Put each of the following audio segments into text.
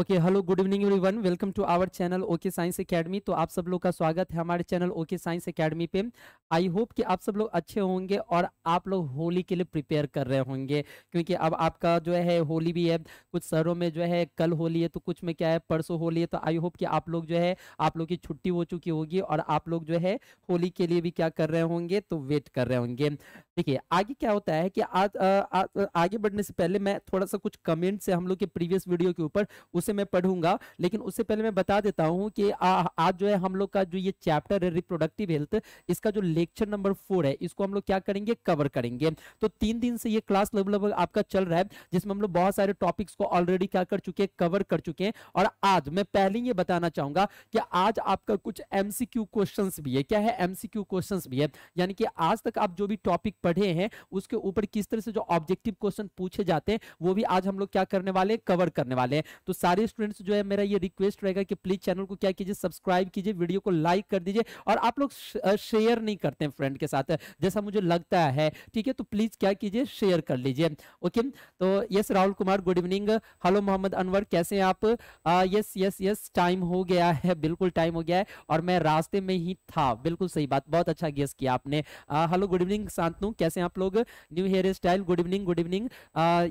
Okay hello good evening everyone welcome to our channel okay science academy तो आप सब लोग का स्वागत है हमारे चैनल ओके साइंस एकेडमी पे आई होप कि आप सब लोग अच्छे होंगे और आप लोग होली के लिए प्रिपेयर कर रहे होंगे क्योंकि अब आपका जो है होली भी है कुछ शहरों में जो है कल होली है तो कुछ में क्या है परसों होली है तो आई होप कि आप लोग जो है आप लोग की छुट्टी हो चुकी होगी और आप लोग जो है होली के लिए भी क्या कर रहे होंगे तो वेट कर रहे होंगे देखिए आगे क्या होता है कि आज आगे बढ़ने से पहले मैं थोड़ा सा कुछ कमेंट्स है हम लोग के प्रीवियस वीडियो के ऊपर उसे मैं पढ़ूंगा लेकिन उससे पहले मैं बता देता हूँ कि आ, आज जो है हम लोग का जो ये चैप्टर है रिप्रोडक्टिव हेल्थ इसका जो लेक्चर नंबर फोर है इसको हम लोग क्या करेंगे कवर करेंगे तो तीन दिन से ये क्लास लगभग लगभग आपका चल रहा है जिसमें हम लोग बहुत सारे टॉपिक्स को ऑलरेडी क्या कर चुके हैं कवर कर चुके हैं और आज मैं पहले ये बताना चाहूंगा कि आज आपका कुछ एमसीक्यू क्वेश्चन भी है क्या है एमसीक्यू क्वेश्चन भी है यानी कि आज तक आप जो भी टॉपिक पढ़े हैं उसके ऊपर किस तरह से जो ऑब्जेक्टिव क्वेश्चन पूछे जाते हैं वो भी आज हम लोग क्या करने वाले कवर करने वाले हैं तो सारे सारे स्टूडेंट्स जो है मेरा ये रिक्वेस्ट रहेगा कि प्लीज चैनल को क्या कीजिए सब्सक्राइब कीजिए वीडियो को लाइक कर दीजिए और आप लोग शेयर नहीं करते हैं फ्रेंड के साथ जैसा मुझे लगता है ठीक है तो प्लीज क्या कीजिए शेयर कर लीजिए ओके तो yes Rahul Kumar good evening hello Mohammad Anwar कैसे हैं आप यस यस यस टाइम हो गया है बिल्कुल टाइम हो गया है और मैं रास्ते में ही था बिल्कुल सही बात बहुत अच्छा गेस किया आपने हेलो गुड इवनिंग शांतनु कैसे आप लोग new hair style good evening good evening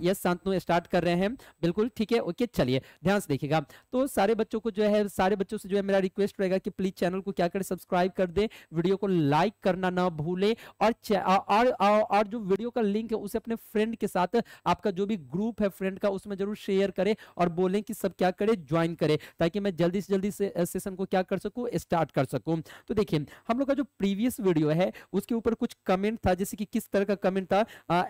yes Shantanu start कर रहे हैं बिल्कुल ठीक है ओके चलिए ध्यान से देखिएगा तो सारे बच्चों को जो है सारे बच्चों से जो है मेरा रिक्वेस्ट रहेगा कि प्लीज चैनल को क्या करें सब्सक्राइब कर दें वीडियो को लाइक करना ना भूलें और और, और जो वीडियो का लिंक है उसे अपने फ्रेंड के साथ आपका जो भी ग्रुप है फ्रेंड का उसमें जरूर शेयर करें और बोलें कि सब क्या करें ज्वाइन करें ताकि मैं जल्दी से जल्दी से सेशन को क्या कर सकूँ स्टार्ट कर सकूँ तो देखिए हम लोग का जो प्रीवियस वीडियो है उसके ऊपर कुछ कमेंट था जैसे कि किस तरह का कमेंट था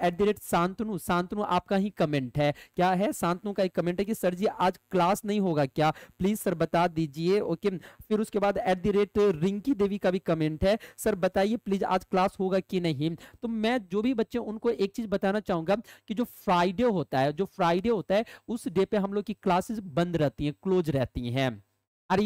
at the rate Shantanu Shantanu आपका ही कमेंट है क्या है शांतनु का एक कमेंट है कि सर जी आज क्लास नहीं होगा क्या प्लीज सर बता दीजिए ओके फिर उसके बाद at the rate Rinki Devi का भी कमेंट है सर बताइए प्लीज आज क्लास होगा कि नहीं तो मैं जो भी बच्चे उनको एक चीज बताना चाहूंगा कि जो फ्राइडे होता है जो फ्राइडे होता है उस डे पे हम लोग की क्लासेस बंद रहती हैं क्लोज रहती हैं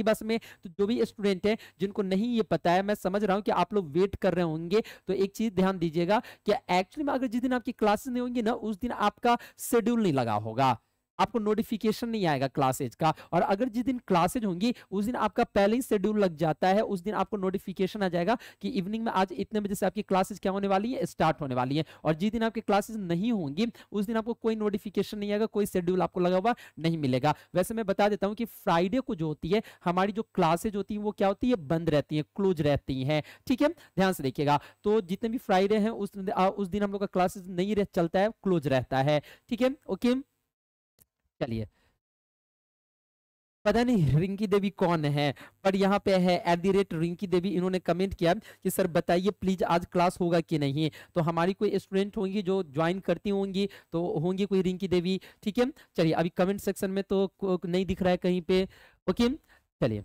बस में तो जो भी स्टूडेंट हैं जिनको नहीं ये पता है मैं समझ रहा हूँ कि आप लोग वेट कर रहे होंगे तो एक चीज ध्यान दीजिएगा कि एक्चुअली में अगर जिस दिन आपकी क्लासेस नहीं होंगी ना उस दिन आपका शेड्यूल नहीं लगा होगा आपको नोटिफिकेशन नहीं आएगा क्लासेज का और अगर जिस दिन क्लासेज होंगी उस दिन आपका पहले ही शेड्यूल लग जाता है उस दिन आपको नोटिफिकेशन आ जाएगा कि इवनिंग में आज इतने बजे से आपकी क्लासेज क्या होने वाली है स्टार्ट होने वाली है और जिस दिन आपकी क्लासेज नहीं होंगी उस दिन आपको कोई नोटिफिकेशन नहीं आएगा कोई शेड्यूल आपको लगा हुआ नहीं मिलेगा वैसे मैं बता देता हूँ कि फ्राइडे को जो होती है हमारी जो क्लासेज होती है वो क्या होती है बंद रहती है क्लोज रहती है ठीक है ध्यान से देखिएगा तो जितने भी फ्राइडे हैं उस दिन हम लोग का क्लासेज नहीं चलता है क्लोज रहता है ठीक है ओके चलिए पता नहीं रिंकी देवी कौन है पर यहाँ पे है at the rate Rinki Devi इन्होंने कमेंट किया कि सर बताइए प्लीज आज क्लास होगा कि नहीं तो हमारी कोई स्टूडेंट होंगी जो ज्वाइन करती होंगी तो होंगी कोई रिंकी देवी ठीक है चलिए अभी कमेंट सेक्शन में तो नहीं दिख रहा है कहीं पे ओके चलिए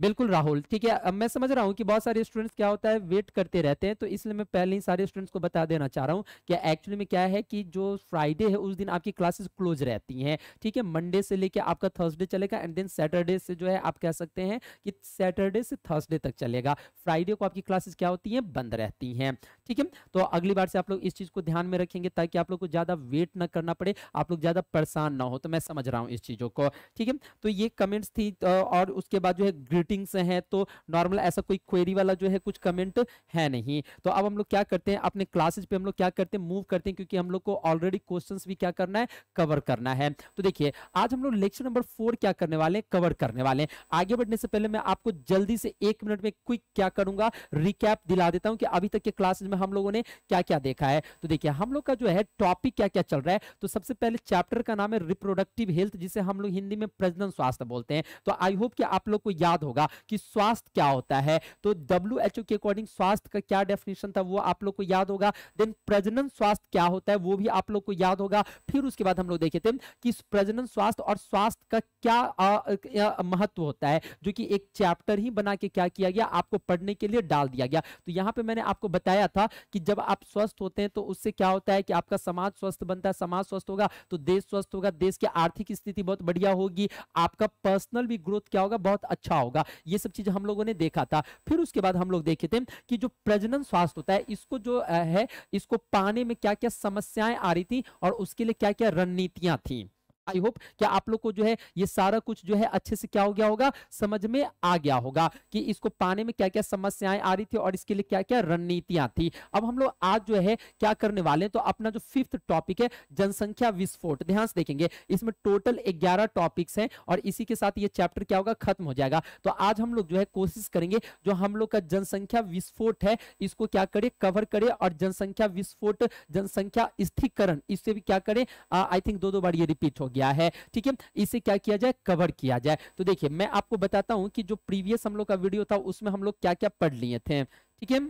बिल्कुल राहुल ठीक है अब मैं समझ रहा हूँ कि बहुत सारे स्टूडेंट्स क्या होता है वेट करते रहते हैं तो इसलिए मैं पहले ही सारे स्टूडेंट्स को बता देना चाह रहा हूँ कि एक्चुअली में क्या है कि जो फ्राइडे है उस दिन आपकी क्लासेस क्लोज रहती हैं ठीक है मंडे से लेके आपका थर्सडे चलेगा एंड देन सैटरडे से जो है आप कह सकते हैं कि सैटरडे से थर्सडे तक चलेगा फ्राइडे को आपकी क्लासेस क्या होती हैं बंद रहती हैं ठीक है तो अगली बार से आप लोग इस चीज़ को ध्यान में रखेंगे ताकि आप लोग को ज़्यादा वेट ना करना पड़े आप लोग ज़्यादा परेशान ना हो तो मैं समझ रहा हूँ इस चीज़ों को ठीक है तो ये कमेंट्स थी तो और उसके बाद जो है सेटिंग्स हैं तो नॉर्मल ऐसा कोई क्वेरी वाला जो है कुछ कमेंट है नहीं तो अब हम लोग क्या करते हैं अपने क्लासेज पे हम लोग क्या करते हैं मूव करते हैं क्योंकि हम लोग को ऑलरेडी क्वेश्चंस भी क्या करना है कवर करना है तो देखिए आज हम लोग लेक्चर नंबर फोर क्या करने वाले हैं कवर करने वाले हैं आगे बढ़ने से पहले मैं आपको जल्दी से एक मिनट में क्विक क्या करूंगा रिकैप दिला देता हूं कि अभी तक के क्लासेज में हम लोगों ने क्या क्या देखा है तो देखिए हम लोग का जो है टॉपिक क्या क्या चल रहा है तो सबसे पहले चैप्टर का नाम है रिप्रोडक्टिव हेल्थ जिसे हम लोग हिंदी में प्रजनन स्वास्थ्य बोलते हैं तो आई होप कि आप लोग को याद होगा होगा कि स्वास्थ्य क्या होता है तो डब्ल्यू के अकॉर्डिंग स्वास्थ्य का क्या डेफिनेशन था वो आप लोग को याद होगा देन प्रजनन स्वास्थ्य क्या होता है वो भी आप लोग को याद होगा फिर उसके बाद हम लोग देखे थे कि प्रजनन स्वास्थ्य और स्वास्थ्य का क्या महत्व होता है जो कि एक चैप्टर ही बना के क्या किया गया आपको पढ़ने के लिए डाल दिया गया तो यहाँ पे मैंने आपको बताया था कि जब आप स्वस्थ होते हैं तो उससे क्या होता है कि आपका समाज स्वस्थ बनता है समाज स्वस्थ होगा तो देश स्वस्थ होगा देश की आर्थिक स्थिति बहुत बढ़िया होगी आपका पर्सनल भी ग्रोथ क्या होगा बहुत अच्छा होगा ये सब चीज हम लोगों ने देखा था फिर उसके बाद हम लोग देखे थे कि जो प्रजनन स्वास्थ्य होता है इसको जो है इसको पाने में क्या क्या समस्याएं आ रही थी और उसके लिए क्या क्या रणनीतियां थी आई होप क्या आप लोग को जो है ये सारा कुछ जो है अच्छे से क्या हो गया होगा समझ में आ गया होगा कि इसको पाने में क्या क्या समस्याएं आ रही थी और इसके लिए क्या क्या रणनीतियां थी अब हम लोग आज जो है क्या करने वाले हैं तो अपना जो फिफ्थ टॉपिक है जनसंख्या विस्फोट ध्यान से देखेंगे इसमें टोटल ग्यारह टॉपिक्स हैं और इसी के साथ ये चैप्टर क्या होगा खत्म हो जाएगा तो आज हम लोग जो है कोशिश करेंगे जो हम लोग का जनसंख्या विस्फोट है इसको क्या करें कवर करें और जनसंख्या विस्फोट जनसंख्या स्थिरकरण इससे भी क्या करें आई थिंक दो दो बार ये रिपीट होगी गया है ठीक है इसे क्या किया जाए कवर किया जाए तो देखिए मैं आपको बताता हूं कि जो प्रीवियस हम लोग का वीडियो था उसमें हम लोग क्या क्या पढ़ लिए थे ठीक है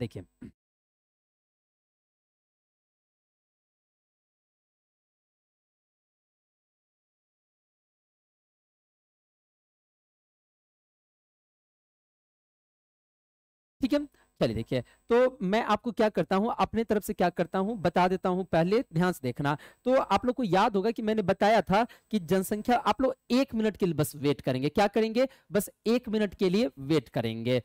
देखिए ठीक है चलिए देखिए तो मैं आपको क्या करता हूँ अपने तरफ से क्या करता हूँ बता देता हूँ पहले ध्यान से देखना तो आप लोग को याद होगा कि मैंने बताया था कि जनसंख्या आप लोग एक मिनट के लिए बस वेट करेंगे क्या करेंगे बस एक मिनट के लिए वेट करेंगे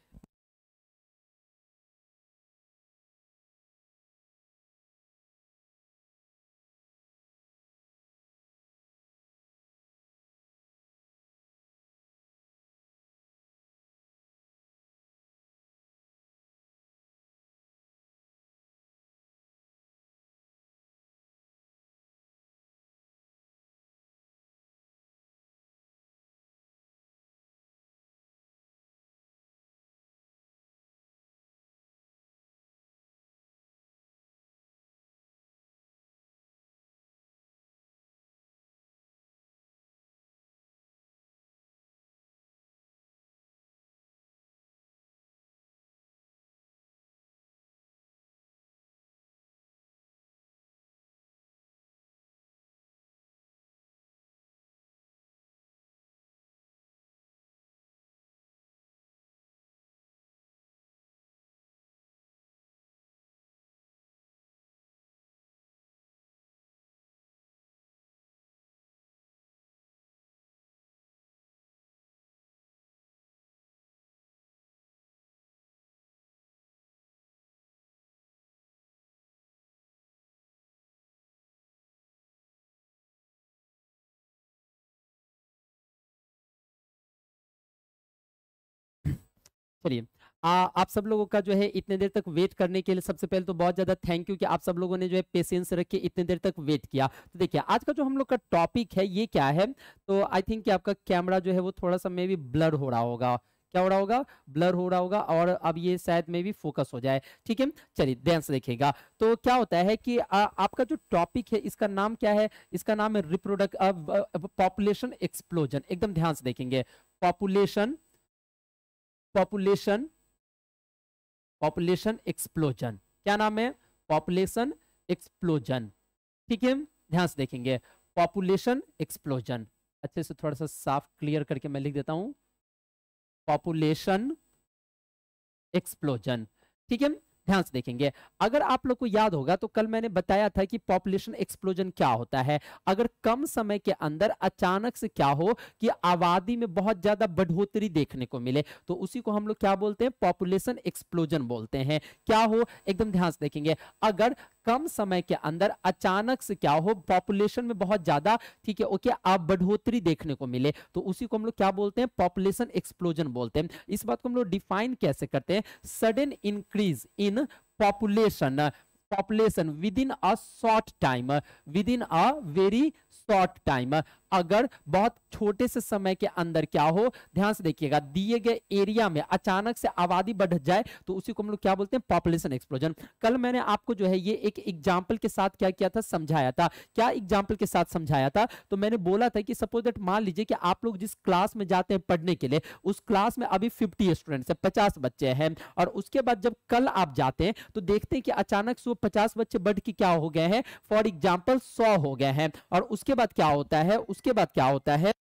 चलिए आप सब लोगों का जो है इतने देर तक वेट करने के लिए सबसे पहले तो बहुत ज्यादा थैंक यू कि आप सब लोगों ने जो है पेशेंस रख के इतने देर तक वेट किया तो देखिए आज का जो हम लोग का टॉपिक है ये क्या है तो आई थिंक आपका कैमरा जो है वो थोड़ा सा मे भी ब्लर हो रहा होगा क्या हो रहा होगा ब्लर हो रहा होगा और अब ये शायद में भी फोकस हो जाए ठीक है चलिए ध्यान से देखिएगा तो क्या होता है कि आ, आपका जो टॉपिक है इसका नाम क्या है इसका नाम है रिप्रोडक्ट पॉपुलेशन एक्सप्लोजन एकदम ध्यान से देखेंगे पॉपुलेशन पॉपुलेशन पॉपुलेशन एक्सप्लोजन क्या नाम है पॉपुलेशन एक्सप्लोजन ठीक है ध्यान से देखेंगे पॉपुलेशन एक्सप्लोजन अच्छे से थोड़ा सा साफ क्लियर करके मैं लिख देता हूं पॉपुलेशन एक्सप्लोजन ठीक है ध्यान से देखेंगे अगर आप लोग को याद होगा तो कल मैंने बताया था कि पॉपुलेशन एक्सप्लोजन क्या होता है अगर कम समय के अंदर अचानक से क्या हो कि आबादी में बहुत ज्यादा बढ़ोतरी देखने को मिले तो उसी को हम लोग क्या बोलते हैं पॉपुलेशन एक्सप्लोजन बोलते हैं क्या हो एकदम ध्यान से देखेंगे अगर कम समय के अंदर अचानक से क्या हो पॉपुलेशन में बहुत ज्यादा ठीक है ओके आप बढ़ोतरी देखने को मिले तो उसी को हम लोग क्या बोलते हैं पॉपुलेशन एक्सप्लोजन बोलते हैं इस बात को हम लोग डिफाइन कैसे करते हैं sudden increase in population population within a short time within a very short time अगर बहुत छोटे से समय के अंदर क्या हो ध्यान से देखिएगा दिए गए एरिया में अचानक से आबादी बढ़ जाए तो उसी को हम लोग क्या बोलते हैं पॉपुलेशन एक्सप्लोजन कल मैंने आपको जो है ये एक एग्जाम्पल के साथ क्या किया था समझाया था क्या एग्जाम्पल के साथ समझाया था तो मैंने बोला था कि सपोज दट मान लीजिए कि आप लोग जिस क्लास में जाते हैं पढ़ने के लिए उस क्लास में अभी फिफ्टी स्टूडेंट्स है पचास बच्चे हैं और उसके बाद जब कल आप जाते हैं तो देखते हैं कि अचानक से वो पचास बच्चे बढ़ के क्या हो गए हैं फॉर एग्जाम्पल सौ हो गए हैं और उसके बाद क्या होता है उस इसके बाद क्या होता है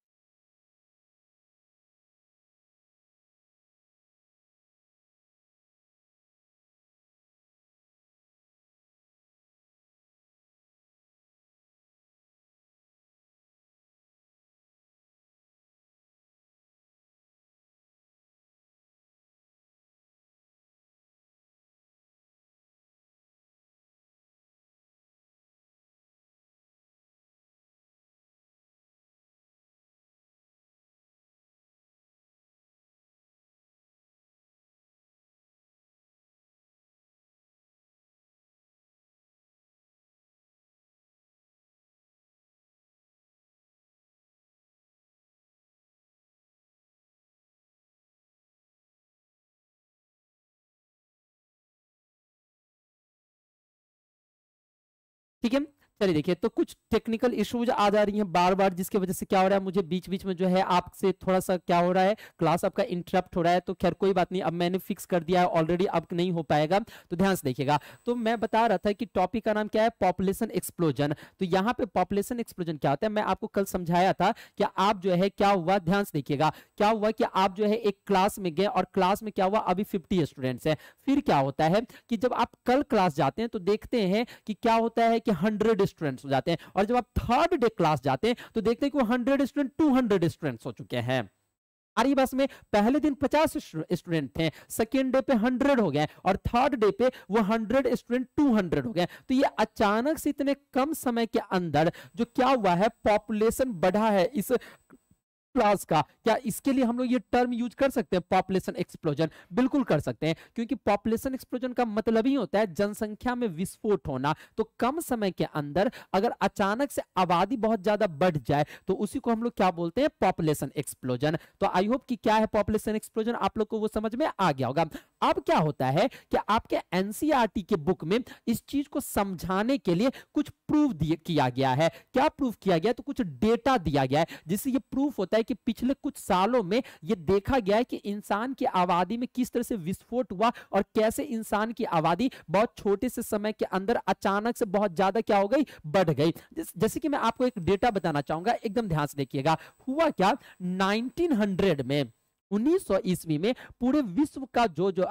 ठीक है चलिए देखिए तो कुछ टेक्निकल इश्यूज आ जा रही हैं बार बार जिसके वजह से क्या हो रहा है मुझे बीच बीच में जो है आपसे थोड़ा सा क्या हो रहा है क्लास आपका इंटरप्ट हो रहा है तो खैर कोई बात नहीं अब मैंने फिक्स कर दिया है ऑलरेडी अब नहीं हो पाएगा तो ध्यान से देखिएगा तो मैं बता रहा था कि टॉपिक का नाम क्या है पॉपुलेशन एक्सप्लोजन तो यहाँ पे पॉपुलेशन एक्सप्लोजन क्या होता है मैं आपको कल समझाया था कि आप जो है क्या हुआ ध्यान से देखिएगा क्या हुआ कि आप जो है एक क्लास में गए और क्लास में क्या हुआ अभी फिफ्टी स्टूडेंट्स है फिर क्या होता है कि जब आप कल क्लास जाते हैं तो देखते हैं कि क्या होता है कि हंड्रेड स्टूडेंट्स हो जाते हैं और जब आप थर्ड डे क्लास जाते हैं तो देखते हैं कि वो hundred student two hundred students हो चुके हैं आरी बस में पहले दिन 50 स्टूडेंट थे सेकेंड डे पे 100 हो गए और थर्ड डे पे वो 100 स्टूडेंट 200 हो गए तो ये अचानक से इतने कम समय के अंदर जो क्या हुआ है पॉपुलेशन बढ़ा है इस क्लास का क्या इसके लिए हम लोग ये टर्म यूज कर सकते हैं पॉपुलेशन एक्सप्लोजन बिल्कुल कर सकते हैं क्योंकि पॉपुलेशन एक्सप्लोजन का मतलब ही होता है जनसंख्या में विस्फोट होना तो कम समय के अंदर अगर अचानक से आबादी बहुत ज्यादा बढ़ जाए तो उसी को हम लोग क्या बोलते हैं पॉपुलेशन एक्सप्लोजन तो आई होप कि क्या है पॉपुलेशन एक्सप्लोजन आप लोग को वो समझ में आ गया होगा अब क्या होता है कि आपके एनसीईआरटी e के बुक में इस चीज को समझाने के लिए कुछ प्रूफ किया गया है क्या प्रूफ किया गया तो कुछ डेटा दिया गया है जिससे ये प्रूफ होता है है कि पिछले कुछ सालों में यह देखा गया है कि इंसान की आबादी में किस तरह से विस्फोट हुआ और कैसे इंसान की आबादी बहुत छोटे से समय के अंदर अचानक से बहुत ज्यादा क्या हो गई बढ़ गई जैसे कि मैं आपको एक डेटा बताना चाहूंगा एकदम ध्यान से देखिएगा हुआ क्या 1900 में उन्नीस सौ ईस्वी में पूरे विश्व का जो जो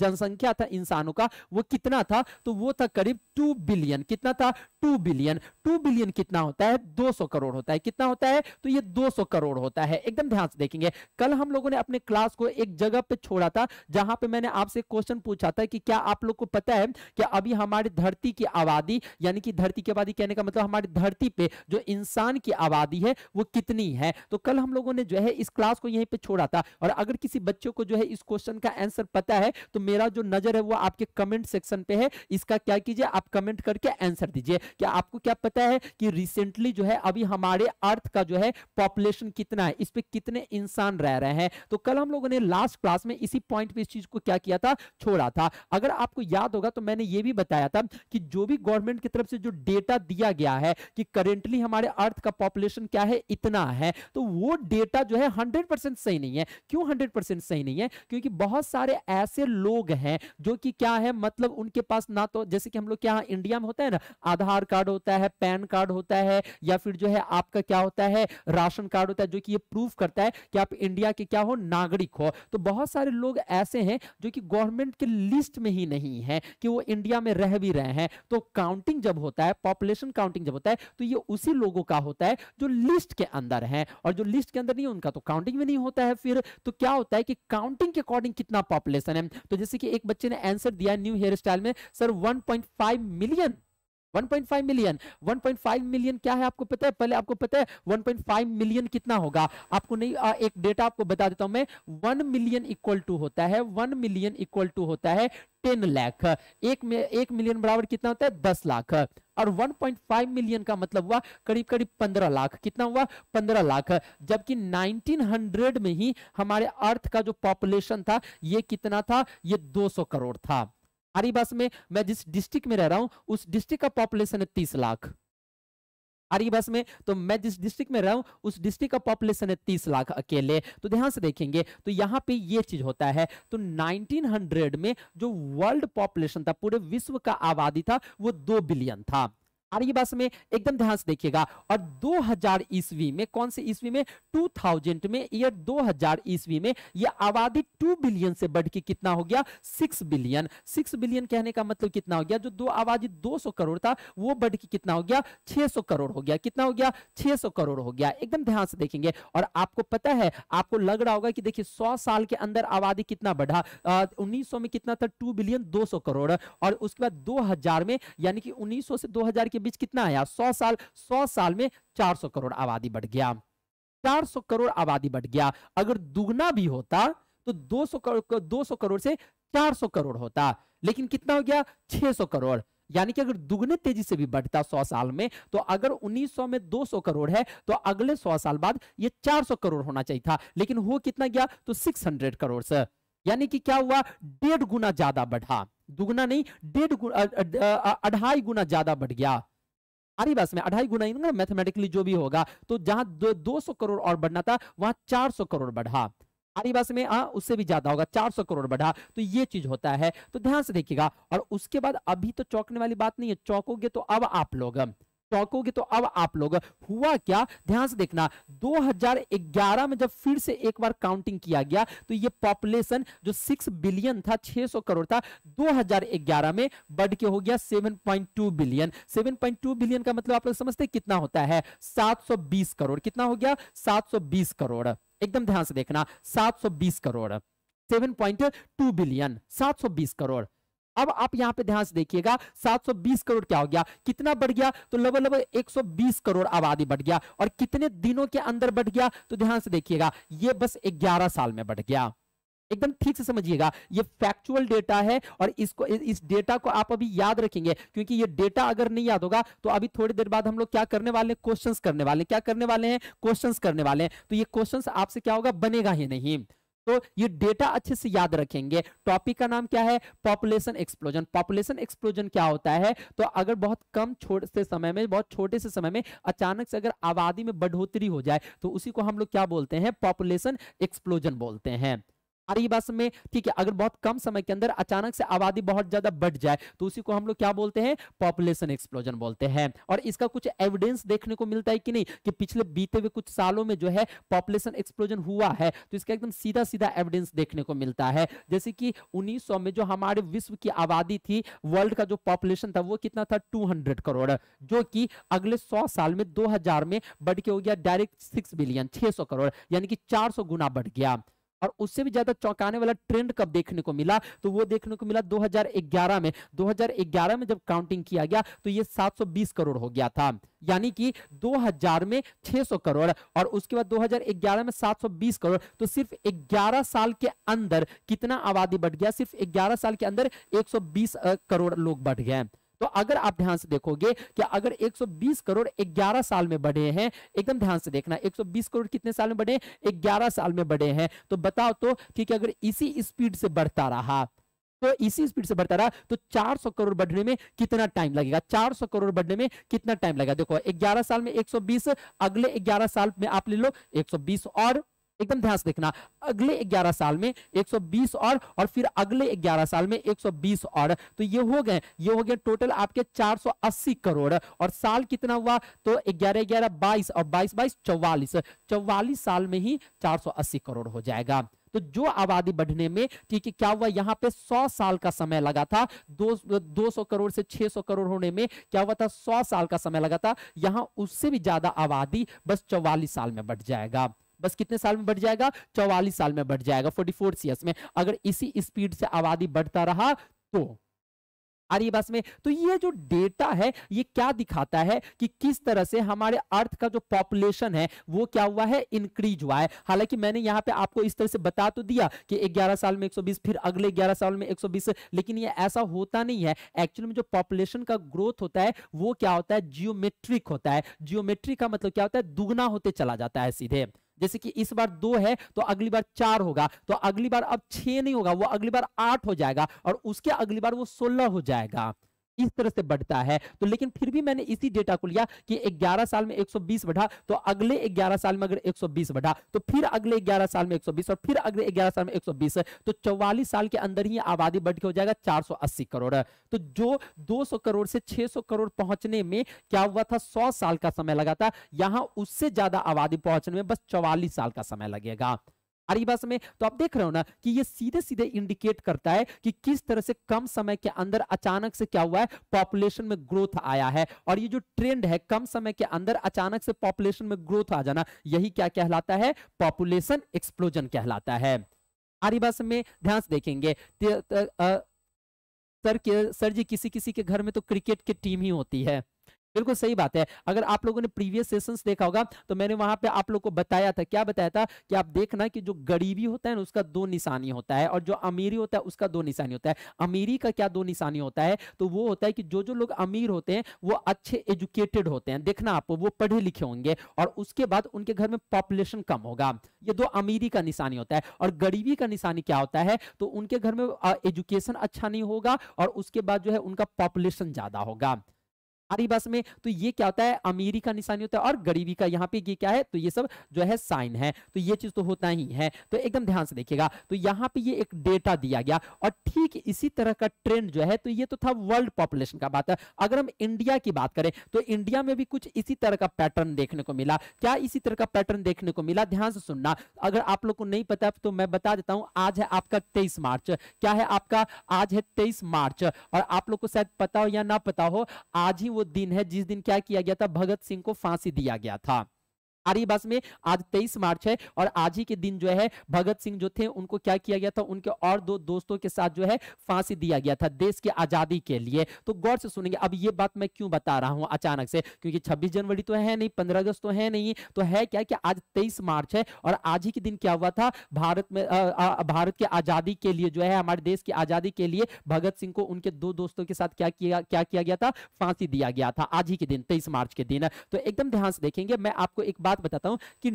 जनसंख्या था इंसानों का वो कितना था तो वो था करीब टू बिलियन कितना था टू बिलियन टू बिलियन कितना होता है दो सौ करोड़ होता है कितना होता है तो ये दो सौ करोड़ होता है एकदम ध्यान से देखेंगे कल हम लोगों ने अपने क्लास को एक जगह पे छोड़ा था जहां पे मैंने आपसे क्वेश्चन पूछा था कि क्या आप लोग को पता है कि अभी हमारी धरती की आबादी यानी कि धरती की आबादी कहने का मतलब हमारी धरती पे जो इंसान की आबादी है वो कितनी है तो कल हम लोगों ने जो है इस क्लास को यहीं पे छोड़ा था सकता और अगर किसी बच्चों को जो है इस क्वेश्चन का आंसर पता है तो मेरा जो नजर है वो आपके कमेंट सेक्शन पे है इसका क्या कीजिए आप कमेंट करके आंसर दीजिए क्या आपको क्या पता है कि रिसेंटली जो है अभी हमारे अर्थ का जो है पॉपुलेशन कितना है इस पर कितने इंसान रह रहे हैं तो कल हम लोगों ने लास्ट क्लास में इसी पॉइंट पे इस चीज को क्या किया था छोड़ा था अगर आपको याद होगा तो मैंने ये भी बताया था कि जो भी गवर्नमेंट की तरफ से जो डेटा दिया गया है कि करेंटली हमारे अर्थ का पॉपुलेशन क्या है इतना है तो वो डेटा जो है हंड्रेड सही नहीं है क्यों हंड्रेड परसेंट सही नहीं है क्योंकि बहुत सारे ऐसे लोग हैं जो कि क्या है मतलब उनके पास ना तो जैसे कि हम लोग क्या इंडिया में होता है ना आधार कार्ड होता है पैन कार्ड होता है या फिर जो है आपका क्या होता है राशन कार्ड होता है जो कि ये प्रूफ करता है कि आप इंडिया के क्या हो नागरिक हो तो बहुत सारे लोग ऐसे हैं जो कि गवर्नमेंट के लिस्ट में ही नहीं है कि वो इंडिया में रह भी रहे हैं तो काउंटिंग जब होता है पॉपुलेशन काउंटिंग जब होता है तो ये उसी लोगों का होता है जो लिस्ट के अंदर है और जो लिस्ट के अंदर नहीं उनका तो काउंटिंग भी नहीं होता है फिर तो क्या होता है कि काउंटिंग के अकॉर्डिंग कितना पॉपुलेशन है तो जैसे कि एक बच्चे ने आंसर दिया न्यू हेयर स्टाइल में सर 1.5 मिलियन 1.5 मिलियन 1.5 मिलियन क्या है आपको पता है पहले आपको पता है 1.5 मिलियन कितना होगा आपको नहीं आ, एक डेटा आपको बता देता हूं मैं 1 मिलियन इक्वल टू होता है 1 मिलियन इक्वल टू होता है 10 लाख एक में एक मिलियन बराबर कितना होता है 10 लाख और 1.5 मिलियन का मतलब हुआ करीब करीब 15 लाख कितना हुआ 15 लाख जबकि 1900 में ही हमारे अर्थ का जो पॉपुलेशन था ये कितना था ये 200 करोड़ था हमारी बस में मैं जिस डिस्ट्रिक्ट में रह रहा हूं उस डिस्ट्रिक्ट का पॉपुलेशन है तीस लाख हमारी बस में तो मैं जिस डिस्ट्रिक्ट में रह रहा हूं उस डिस्ट्रिक्ट का पॉपुलेशन है तीस लाख अकेले तो ध्यान से देखेंगे तो यहाँ पे ये चीज होता है तो 1900 में जो वर्ल्ड पॉपुलेशन था पूरे विश्व का आबादी था वो दो बिलियन था आ रही बात में एकदम ध्यान से देखिएगा और 2000 ईस्वी में कौन से ईस्वी में 2000 में ईयर 2000 ईस्वी में ये आबादी 2 बिलियन से बढ़ के कितना हो गया 6 बिलियन 6 बिलियन कहने का मतलब कितना हो गया जो दो आबादी 200 करोड़ था वो बढ़ के कितना हो गया 600 करोड़ हो गया कितना हो गया 600 करोड़ हो गया एकदम ध्यान से देखेंगे और आपको पता है आपको लग रहा होगा कि देखिए सौ साल के अंदर आबादी कितना बढ़ा उन्नीस में कितना था टू बिलियन दो करोड़ और उसके बाद दो में यानी कि उन्नीस से दो की के बीच कितना आया सौ साल सौ साल में चार सौ करोड़ आबादी बढ़ गया चार सौ करोड़ आबादी बढ़ गया अगर दुगना भी होता तो दो सौ करोड़ दो सौ करोड़ से चार सौ करोड़ होता लेकिन कितना हो गया छह सौ करोड़ यानी कि अगर दुगने तेजी से भी बढ़ता सौ साल में तो अगर 1900 में 200 करोड़ है तो अगले सौ साल बाद ये 400 करोड़ होना चाहिए था लेकिन हो कितना गया तो 600 करोड़ से यानी कि क्या हुआ डेढ़ गुना ज्यादा बढ़ा दुगना नहीं डेढ़ अढ़ाई गुना ज्यादा बढ़ गया आरी बस में अढ़ाई गुना ना मैथमेटिकली जो भी होगा तो जहां दो, दो सौ करोड़ और बढ़ना था वहां चार सौ करोड़ बढ़ा बस में आ, हाँ, उससे भी ज्यादा होगा 400 करोड़ बढ़ा तो ये चीज होता है तो ध्यान से देखिएगा और उसके बाद अभी तो चौकने वाली बात नहीं है चौकोगे तो अब आप लोग चौंकोगे तो अब आप लोग हुआ क्या ध्यान से देखना 2011 में जब फिर से एक बार काउंटिंग किया गया तो ये पॉपुलेशन जो 6 बिलियन था 600 करोड़ था 2011 में बढ़ के हो गया 7.2 बिलियन 7.2 बिलियन का मतलब आप लोग समझते कितना होता है 720 करोड़ कितना हो गया 720 करोड़ एकदम ध्यान से देखना 720 करोड़ 7.2 बिलियन 720 करोड़ अब आप यहां पे ध्यान से देखिएगा 720 करोड़ क्या हो गया कितना बढ़ गया तो लगभग लगभग 120 करोड़ आबादी बढ़ गया और कितने दिनों के अंदर बढ़ गया तो ध्यान से देखिएगा ये बस 11 साल में बढ़ गया एकदम ठीक से समझिएगा ये फैक्चुअल डेटा है और इसको इस डेटा को आप अभी याद रखेंगे क्योंकि ये डेटा अगर नहीं याद होगा तो अभी थोड़ी देर बाद हम लोग क्या करने वाले क्वेश्चंस करने वाले क्या करने वाले हैं क्वेश्चंस करने वाले हैं तो ये क्वेश्चंस आपसे क्या होगा बनेगा ही नहीं तो ये डेटा अच्छे से याद रखेंगे टॉपिक का नाम क्या है पॉपुलेशन एक्सप्लोजन पॉपुलेशन एक्सप्लोजन क्या होता है तो अगर बहुत कम छोटे समय में बहुत छोटे से समय में अचानक से अगर आबादी में बढ़ोतरी हो जाए तो उसी को हम लोग क्या बोलते हैं पॉपुलेशन एक्सप्लोजन बोलते हैं आ रही बात में ठीक है अगर बहुत कम समय के अंदर अचानक से आबादी बहुत ज्यादा बढ़ जाए तो उसी को हम लोग क्या बोलते हैं पॉपुलेशन एक्सप्लोजन बोलते हैं और इसका कुछ एविडेंस देखने को मिलता है कि नहीं कि पिछले बीते हुए कुछ सालों में जो है पॉपुलेशन एक्सप्लोजन हुआ है तो इसका एकदम सीधा सीधा एविडेंस देखने को मिलता है जैसे कि उन्नीस में जो हमारे विश्व की आबादी थी वर्ल्ड का जो पॉपुलेशन था वो कितना था टू करोड़ जो कि अगले सौ साल में दो में बढ़ के हो गया डायरेक्ट सिक्स बिलियन छह करोड़ यानी कि चार गुना बढ़ गया और उससे भी ज्यादा चौंकाने वाला ट्रेंड कब देखने को मिला तो वो देखने को मिला 2011 में 2011 में जब काउंटिंग किया गया तो ये 720 करोड़ हो गया था यानी कि 2000 में 600 करोड़ और उसके बाद 2011 में 720 करोड़ तो सिर्फ 11 साल के अंदर कितना आबादी बढ़ गया सिर्फ 11 साल के अंदर 120 करोड़ लोग बढ़ गए तो अगर आप ध्यान से देखोगे कि अगर 120 करोड़ 11 साल में बढ़े हैं एकदम ध्यान से देखना 120 करोड़ कितने साल में बढ़े 11 साल में बढ़े हैं तो बताओ तो क्योंकि अगर इसी स्पीड से बढ़ता रहा तो इसी स्पीड से बढ़ता रहा तो 400 करोड़ बढ़ने में कितना टाइम लगेगा 400 करोड़ बढ़ने में कितना टाइम लगेगा देखो 11 साल में 120 अगले 11 साल में आप ले लो 120 और एकदम ध्यान से देखना अगले 11 साल में 120 और और फिर अगले 11 साल में 120 और तो ये हो गए ये हो गए टोटल आपके 480 करोड़ और साल कितना हुआ तो 11 11 22 और 22 22 चौवालीस चौवालीस साल में ही 480 करोड़ हो जाएगा तो जो आबादी बढ़ने में ठीक है क्या हुआ यहाँ पे 100 साल का समय लगा था दो, दो सौ करोड़ से 600 करोड़ होने में क्या हुआ था 100 साल का समय लगा था यहाँ उससे भी ज्यादा आबादी बस चौवालीस साल में बढ़ जाएगा बस कितने साल में बढ़ जाएगा चौवालीस साल में बढ़ जाएगा फोर्टी फोर में अगर इसी स्पीड से आबादी बढ़ता रहा तो बस में तो ये जो डेटा है ये क्या दिखाता है कि किस तरह से हमारे अर्थ का जो पॉपुलेशन है वो क्या हुआ है इंक्रीज हुआ है हालांकि मैंने यहाँ पे आपको इस तरह से बता तो दिया कि 11 साल में 120 फिर अगले 11 साल में 120 लेकिन ये ऐसा होता नहीं है एक्चुअल में जो पॉपुलेशन का ग्रोथ होता है वो क्या होता है जियोमेट्रिक होता है जियोमेट्रिक का मतलब क्या होता है दुगना होते चला जाता है सीधे जैसे कि इस बार दो है तो अगली बार चार होगा तो अगली बार अब छह नहीं होगा वो अगली बार आठ हो जाएगा और उसके अगली बार वो सोलह हो जाएगा इस तरह से बढ़ता है तो लेकिन फिर भी मैंने इसी डेटा को लिया कि 11 साल में 120 बढ़ा तो अगले 11 साल में अगर 120 बढ़ा तो फिर अगले 11 साल में 120 और फिर अगले 11 साल में 120 तो 44 साल के अंदर ही आबादी बढ़ के हो जाएगा 480 करोड़ तो जो 200 करोड़ से 600 करोड़ पहुंचने में क्या हुआ था सौ साल का समय लगा था यहां उससे ज्यादा आबादी पहुंचने में बस चौवालीस साल का समय लगेगा आ रही बात समय तो आप देख रहे हो ना कि ये सीधे सीधे इंडिकेट करता है कि किस तरह से कम समय के अंदर अचानक से क्या हुआ है पॉपुलेशन में ग्रोथ आया है और ये जो ट्रेंड है कम समय के अंदर अचानक से पॉपुलेशन में ग्रोथ आ जाना यही क्या कहलाता है पॉपुलेशन एक्सप्लोजन कहलाता है आरिबास में ध्यान से देखेंगे सर के सर जी किसी किसी के घर में तो क्रिकेट की टीम ही होती है बिल्कुल सही बात है अगर आप लोगों ने प्रीवियस सेशन देखा होगा तो मैंने वहां पे आप लोग को बताया था क्या बताया था कि आप देखना कि जो गरीबी होता है ना उसका दो निशानी होता है और जो अमीरी होता है उसका दो निशानी होता है अमीरी का क्या दो निशानी होता है तो वो होता है कि जो जो लोग अमीर होते हैं वो अच्छे एजुकेटेड होते हैं देखना आप वो पढ़े लिखे होंगे और उसके बाद उनके घर में पॉपुलेशन कम होगा ये दो अमीरी का निशानी होता है और गरीबी का निशानी क्या होता है तो उनके घर में एजुकेशन अच्छा नहीं होगा और उसके बाद जो है उनका पॉपुलेशन ज्यादा होगा हमारी बस में तो ये क्या होता है अमीरी का निशानी होता है और गरीबी का यहाँ पे ये क्या है तो ये सब जो है साइन है तो ये चीज तो होता ही है तो एकदम ध्यान से देखिएगा तो यहाँ पे ये एक डेटा दिया गया और ठीक इसी तरह का ट्रेंड जो है तो ये तो था वर्ल्ड पॉपुलेशन का बात है अगर हम इंडिया की बात करें तो इंडिया में भी कुछ इसी तरह का पैटर्न देखने को मिला क्या इसी तरह का पैटर्न देखने को मिला ध्यान से सुनना अगर आप लोग को नहीं पता तो मैं बता देता हूँ आज है आपका तेईस मार्च क्या है आपका आज है तेईस मार्च और आप लोग को शायद पता हो या ना पता हो आज ही वो दिन है जिस दिन क्या किया गया था भगत सिंह को फांसी दिया गया था आर्यवास में आज तेईस मार्च है और आज ही के दिन जो है भगत सिंह जो थे उनको क्या किया गया था उनके और दो दोस्तों के साथ जो है फांसी दिया गया था देश की आजादी के लिए तो गौर से सुनेंगे अब ये बात मैं क्यों बता रहा हूं अचानक से क्योंकि छब्बीस जनवरी तो है नहीं पंद्रह अगस्त तो है नहीं तो है क्या कि आज तेईस मार्च है और आज ही के दिन क्या हुआ था भारत में आ, आ, भारत की आजादी के लिए जो है हमारे देश की आजादी के लिए भगत सिंह को उनके दो दोस्तों के साथ क्या किया क्या किया गया था फांसी दिया गया था आज ही के दिन तेईस मार्च के दिन तो एकदम ध्यान से देखेंगे मैं आपको एक बात बात बताता हूं कि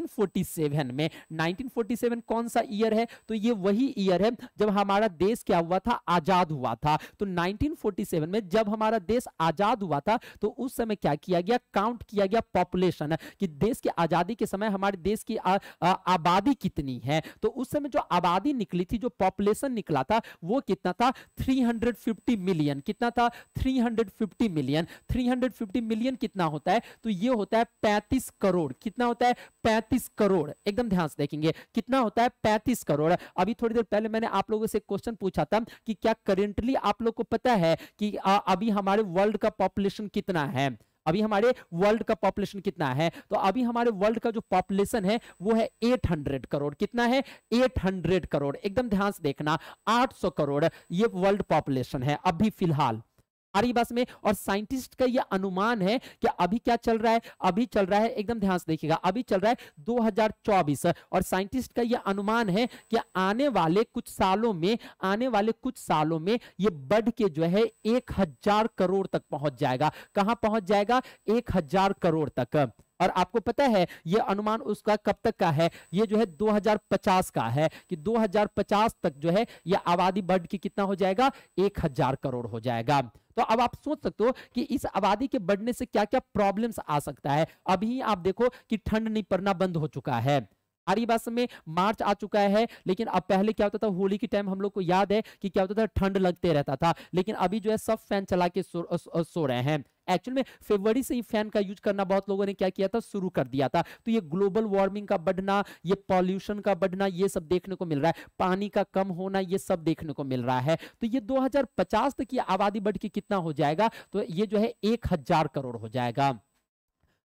1947 में 1947 कौन सा ईयर है तो ये वही ईयर है जब हमारा देश क्या हुआ था आजाद हुआ था तो 1947 में जब हमारा देश आजाद हुआ था तो उस समय क्या किया गया काउंट किया गया पॉपुलेशन कि देश की आजादी के समय हमारे देश की आबादी कितनी है तो उस समय जो आबादी निकली थी जो पॉपुलेशन निकला था वो कितना था 350 मिलियन कितना था 350 मिलियन 350 मिलियन कितना होता है तो ये होता है पैंतीस करोड़ करोड़ कितना होता है पैंतीस करोड़ एकदम ध्यान से देखेंगे कितना होता है पैंतीस करोड़ अभी थोड़ी देर पहले मैंने आप लोगों से क्वेश्चन पूछा था कि क्या करेंटली आप लोग को पता है कि आ, अभी हमारे वर्ल्ड का पॉपुलेशन कितना है अभी हमारे वर्ल्ड का पॉपुलेशन कितना है तो अभी हमारे वर्ल्ड का जो पॉपुलेशन है वो है 800 करोड़ कितना है 800 करोड़ एकदम ध्यान से देखना 800 करोड़ ये वर्ल्ड पॉपुलेशन है अभी फिलहाल हमारी रही बस में और साइंटिस्ट का यह अनुमान है कि अभी क्या चल रहा है अभी चल रहा है एकदम ध्यान से देखिएगा अभी चल रहा है 2024 और साइंटिस्ट का यह अनुमान है कि आने वाले कुछ सालों में आने वाले कुछ सालों में ये बढ़ के जो है एक हजार करोड़ तक पहुंच जाएगा कहां पहुंच जाएगा एक हजार करोड़ तक और आपको पता है ये अनुमान उसका कब तक का है ये जो है 2050 का है कि 2050 तक जो है ये आबादी बढ़ के कितना हो जाएगा एक हजार करोड़ हो जाएगा तो अब आप सोच सकते हो कि इस आबादी के बढ़ने से क्या क्या प्रॉब्लम्स आ सकता है अभी आप देखो कि ठंड नहीं पड़ना बंद हो चुका है आरी बात में मार्च आ चुका है लेकिन अब पहले क्या होता था होली के टाइम हम लोग को याद है कि क्या होता था ठंड लगते रहता था लेकिन अभी जो है सब फैन चला के सो, सो रहे हैं एक्चुअल में फेबरी से ही फैन का यूज करना बहुत लोगों ने क्या किया था शुरू कर दिया था तो ये ग्लोबल वार्मिंग का बढ़ना ये पॉल्यूशन का बढ़ना ये सब देखने को मिल रहा है पानी का कम होना ये सब देखने को मिल रहा है तो ये 2050 तक की आबादी बढ़ के कितना हो जाएगा तो ये जो है एक हजार करोड़ हो जाएगा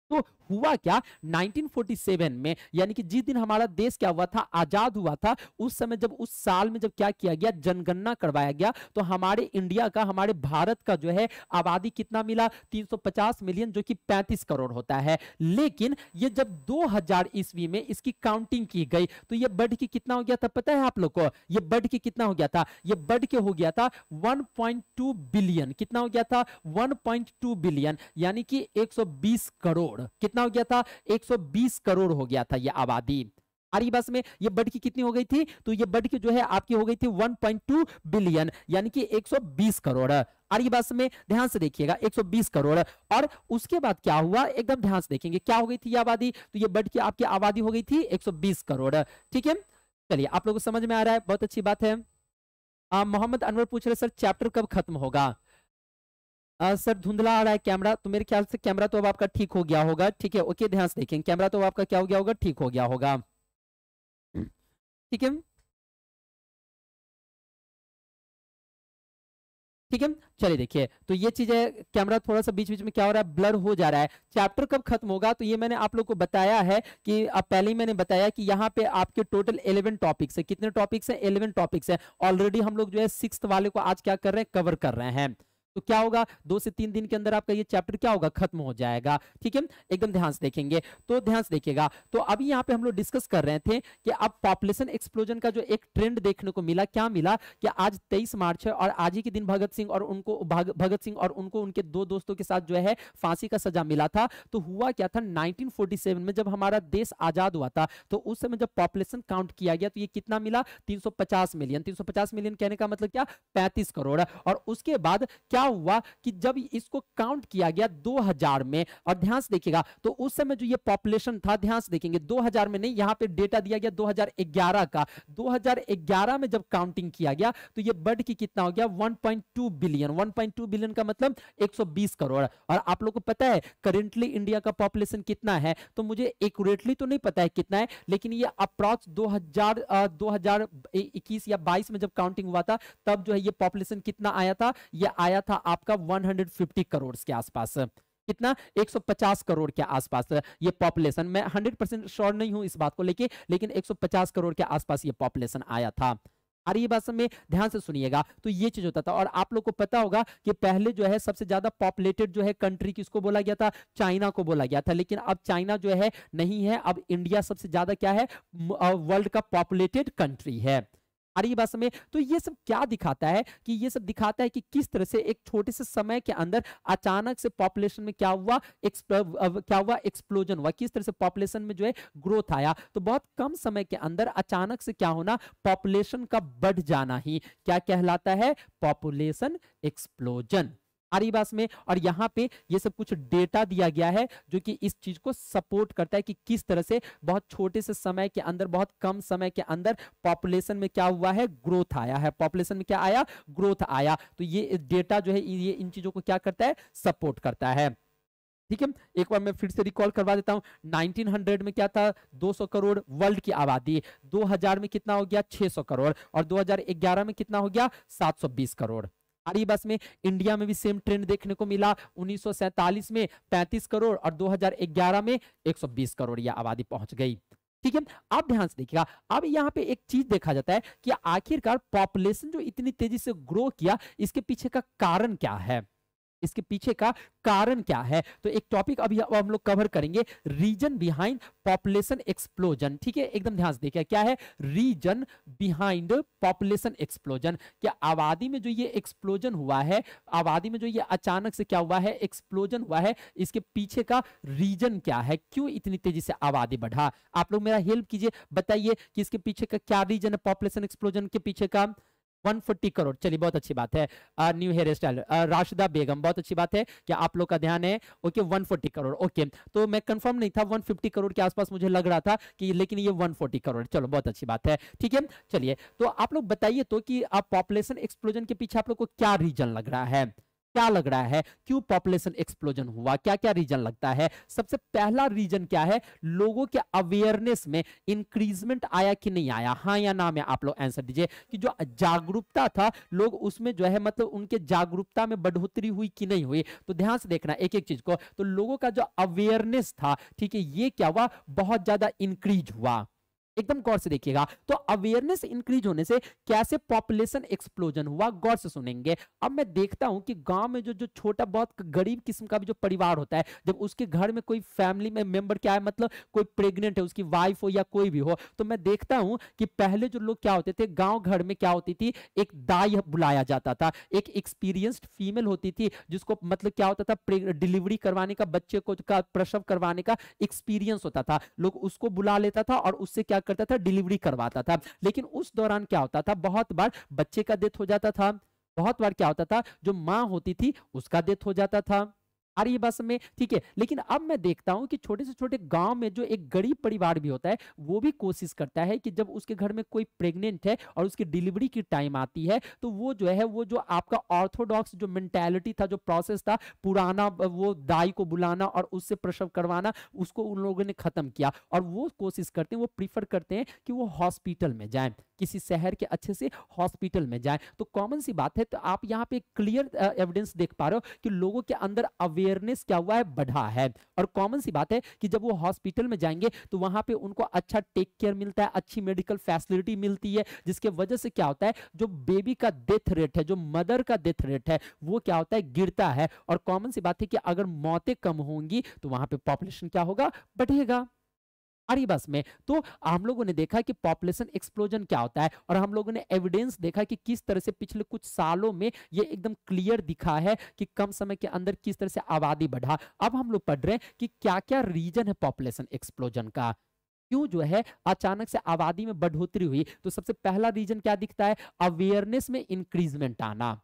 तो हुआ क्या 1947 में यानी कि जिस दिन हमारा देश क्या हुआ था आजाद हुआ था उस समय जब उस साल में जब क्या किया गया जनगणना करवाया गया तो हमारे इंडिया का हमारे भारत का जो है आबादी कितना मिला 350 मिलियन जो कि 35 करोड़ होता है लेकिन ये जब 2000 हजार ईस्वी में इसकी काउंटिंग की गई तो यह बढ़ के कितना हो गया था पता है आप लोग को यह बढ़ के कितना हो गया था यह बढ़ के हो गया था वन बिलियन कितना हो गया था वन बिलियन यानी कि एक करोड़ कितना कितना हो गया था 120 करोड़ हो गया था ये आबादी आरी बस में ये बढ़ की कितनी हो गई थी तो ये बढ़ की जो है आपकी हो गई थी 1.2 बिलियन यानी कि 120 करोड़ आरी बस में ध्यान से देखिएगा 120 करोड़ और उसके बाद क्या हुआ एकदम ध्यान से देखेंगे क्या हो गई थी आबादी तो ये बढ़ की आपकी आबादी हो गई थी 120 करोड़ ठीक है चलिए आप लोगों को समझ में आ रहा है बहुत अच्छी बात है मोहम्मद अनवर पूछ रहे सर चैप्टर कब खत्म होगा सर धुंधला आ रहा है कैमरा तो मेरे ख्याल से कैमरा तो अब आपका ठीक हो गया होगा ठीक है ओके ध्यान से देखें कैमरा तो आपका क्या हो गया होगा ठीक हो गया होगा हम्म। ठीक है ठीक है चलिए देखिए तो ये चीज है कैमरा थोड़ा सा बीच बीच में क्या हो रहा है ब्लर हो जा रहा है चैप्टर कब खत्म होगा तो ये मैंने आप लोग को बताया है कि अब पहले ही मैंने बताया कि यहाँ पे आपके टोटल 11 टॉपिक्स है कितने टॉपिक्स है 11 टॉपिक्स है ऑलरेडी हम लोग जो है सिक्स वाले को आज क्या कर रहे हैं कवर कर रहे हैं तो क्या होगा दो से तीन दिन के अंदर आपका ये चैप्टर क्या होगा खत्म हो जाएगा ठीक है एकदम ध्यान से देखेंगे तो ध्यान से देखिएगा तो अभी यहाँ पे हम लोग डिस्कस कर रहे थे कि अब पॉपुलेशन एक्सप्लोजन का जो एक ट्रेंड देखने को मिला क्या मिला कि आज तेईस मार्च है और आज ही के दिन भगत सिंह और उनको भगत सिंह और उनको उनके दो दोस्तों के साथ जो है फांसी का सजा मिला था तो हुआ क्या था नाइनटीन में जब हमारा देश आजाद हुआ था तो उस समय जब पॉपुलेशन काउंट किया गया तो ये कितना मिला तीन मिलियन तीन मिलियन कहने का मतलब क्या पैंतीस करोड़ और उसके बाद क्या क्या हुआ कि जब इसको काउंट किया गया 2000 में और ध्यान से देखिएगा तो उस समय जो ये पॉपुलेशन था ध्यान से देखेंगे 2000 में नहीं यहाँ पे डेटा दिया गया 2011 का 2011 में जब काउंटिंग किया गया तो ये बढ़ के कितना हो गया 1.2 बिलियन 1.2 बिलियन का मतलब 120 करोड़ और आप लोग को पता है करेंटली इंडिया का पॉपुलेशन कितना है तो मुझे एकटली तो नहीं पता है कितना है लेकिन ये अप्रॉक्स दो हजार या बाईस में जब काउंटिंग हुआ था तब जो है ये पॉपुलेशन कितना आया था यह आया था आपका 150 करोड़ के आसपास कितना 150 करोड़ के आसपास ये पॉपुलेशन मैं 100 परसेंट श्योर नहीं हूं इस बात को लेके लेकिन 150 करोड़ के आसपास ये पॉपुलेशन आया था आ रही बात में ध्यान से सुनिएगा तो ये चीज होता था और आप लोग को पता होगा कि पहले जो है सबसे ज्यादा पॉपुलेटेड जो है कंट्री किसको बोला गया था चाइना को बोला गया था लेकिन अब चाइना जो है नहीं है अब इंडिया सबसे ज्यादा क्या है वर्ल्ड का पॉपुलेटेड कंट्री है आ रही है बात समय तो ये सब क्या दिखाता है कि ये सब दिखाता है कि किस तरह से एक छोटे से समय के अंदर अचानक से पॉपुलेशन में क्या हुआ क्या हुआ एक्सप्लोजन हुआ किस तरह से पॉपुलेशन में जो है ग्रोथ आया तो बहुत कम समय के अंदर अचानक से क्या होना पॉपुलेशन का बढ़ जाना ही क्या कहलाता है पॉपुलेशन एक्सप्लोजन सारी में और यहाँ पे ये सब कुछ डेटा दिया गया है जो कि इस चीज को सपोर्ट करता है कि किस तरह से बहुत छोटे से समय के अंदर बहुत कम समय के अंदर पॉपुलेशन में क्या हुआ है ग्रोथ आया है पॉपुलेशन में क्या आया ग्रोथ आया तो ये डेटा जो है ये इन चीजों को क्या करता है सपोर्ट करता है ठीक है एक बार मैं फिर से रिकॉल करवा देता हूँ 1900 में क्या था 200 करोड़ वर्ल्ड की आबादी 2000 में कितना हो गया 600 करोड़ और 2011 में कितना हो गया 720 करोड़ सरकारी बस में इंडिया में भी सेम ट्रेंड देखने को मिला उन्नीस में पैंतीस करोड़ और दो में एक करोड़ यह आबादी पहुंच गई ठीक है अब ध्यान से देखिएगा अब यहाँ पे एक चीज देखा जाता है कि आखिरकार पॉपुलेशन जो इतनी तेजी से ग्रो किया इसके पीछे का कारण क्या है इसके पीछे का कारण क्या है तो एक टॉपिक अभी हम लोग कवर करेंगे रीजन बिहाइंड पॉपुलेशन एक्सप्लोजन ठीक है एकदम ध्यान से देखिए क्या है रीजन बिहाइंड पॉपुलेशन एक्सप्लोजन क्या आबादी में जो ये एक्सप्लोजन हुआ है आबादी में जो ये अचानक से क्या हुआ है एक्सप्लोजन हुआ है इसके पीछे का रीजन क्या है क्यों इतनी तेजी से आबादी बढ़ा आप लोग मेरा हेल्प कीजिए बताइए कि इसके पीछे का क्या रीजन है पॉपुलेशन एक्सप्लोजन के पीछे का 140 करोड़ चलिए बहुत अच्छी बात है आ, new hair style Rashida Begum बहुत अच्छी बात है कि आप लोग का ध्यान है ओके 140 करोड़ ओके तो मैं कंफर्म नहीं था 150 करोड़ के आसपास मुझे लग रहा था कि लेकिन ये 140 करोड़ चलो बहुत अच्छी बात है ठीक है चलिए तो आप लोग बताइए तो कि आप पॉपुलेशन एक्सप्लोजन के पीछे आप लोग को क्या रीजन लग रहा है क्या लग रहा है क्यों पॉपुलेशन एक्सप्लोजन हुआ क्या क्या रीजन लगता है सबसे पहला रीजन क्या है लोगों के अवेयरनेस में इंक्रीजमेंट आया कि नहीं आया हाँ या ना में आप लोग आंसर दीजिए कि जो जागरूकता था लोग उसमें जो है मतलब उनके जागरूकता में बढ़ोतरी हुई कि नहीं हुई तो ध्यान से देखना एक एक चीज को तो लोगों का जो अवेयरनेस था ठीक है ये क्या हुआ बहुत ज्यादा इंक्रीज हुआ एकदम गौर से देखिएगा तो अवेयरनेस इंक्रीज होने से कैसे पॉपुलेशन एक्सप्लोजन हुआ गौर से सुनेंगे अब मैं देखता हूं कि गांव में जो जो छोटा बहुत गरीब किस्म का भी जो परिवार होता है जब उसके घर में कोई फैमिली में मेंबर क्या है मतलब कोई प्रेग्नेंट है उसकी वाइफ हो या कोई भी हो तो मैं देखता हूं कि पहले जो लोग क्या होते थे गांव घर में क्या होती थी एक दाई बुलाया जाता था एक एक्सपीरियंस्ड फीमेल होती थी जिसको मतलब क्या होता था डिलीवरी करवाने का बच्चे को प्रसव करवाने का एक्सपीरियंस होता था लोग उसको बुला लेता था और उससे क्या करता था डिलीवरी करवाता था लेकिन उस दौरान क्या होता था बहुत बार बच्चे का डेथ हो जाता था बहुत बार क्या होता था जो माँ होती थी उसका डेथ हो जाता था आ रही है बात में ठीक है लेकिन अब मैं देखता हूँ कि छोटे से छोटे गांव में जो एक गरीब परिवार भी होता है वो भी कोशिश करता है कि जब उसके घर में कोई प्रेग्नेंट है और उसकी डिलीवरी की टाइम आती है तो वो जो है वो जो आपका ऑर्थोडॉक्स जो मेंटेलिटी था जो प्रोसेस था पुराना वो दाई को बुलाना और उससे प्रसव करवाना उसको उन लोगों ने खत्म किया और वो कोशिश करते हैं वो प्रीफर करते हैं कि वो हॉस्पिटल में जाए किसी शहर के अच्छे से हॉस्पिटल में जाए तो कॉमन सी बात है तो आप यहाँ पे क्लियर एविडेंस देख पा रहे हो कि लोगों के अंदर अवेयर अवेयरनेस क्या हुआ है बढ़ा है और कॉमन सी बात है कि जब वो हॉस्पिटल में जाएंगे तो वहां पे उनको अच्छा टेक केयर मिलता है अच्छी मेडिकल फैसिलिटी मिलती है जिसके वजह से क्या होता है जो बेबी का डेथ रेट है जो मदर का डेथ रेट है वो क्या होता है गिरता है और कॉमन सी बात है कि अगर मौतें कम होंगी तो वहां पर पॉपुलेशन क्या होगा बढ़ेगा आर्यबस में तो हम लोगों ने देखा कि पॉपुलेशन एक्सप्लोजन क्या होता है और हम लोगों ने एविडेंस देखा कि किस तरह से पिछले कुछ सालों में ये एकदम क्लियर दिखा है कि कम समय के अंदर किस तरह से आबादी बढ़ा अब हम लोग पढ़ रहे हैं कि क्या क्या रीजन है पॉपुलेशन एक्सप्लोजन का क्यों जो है अचानक से आबादी में बढ़ोतरी हुई तो सबसे पहला रीजन क्या दिखता है अवेयरनेस में इंक्रीजमेंट आना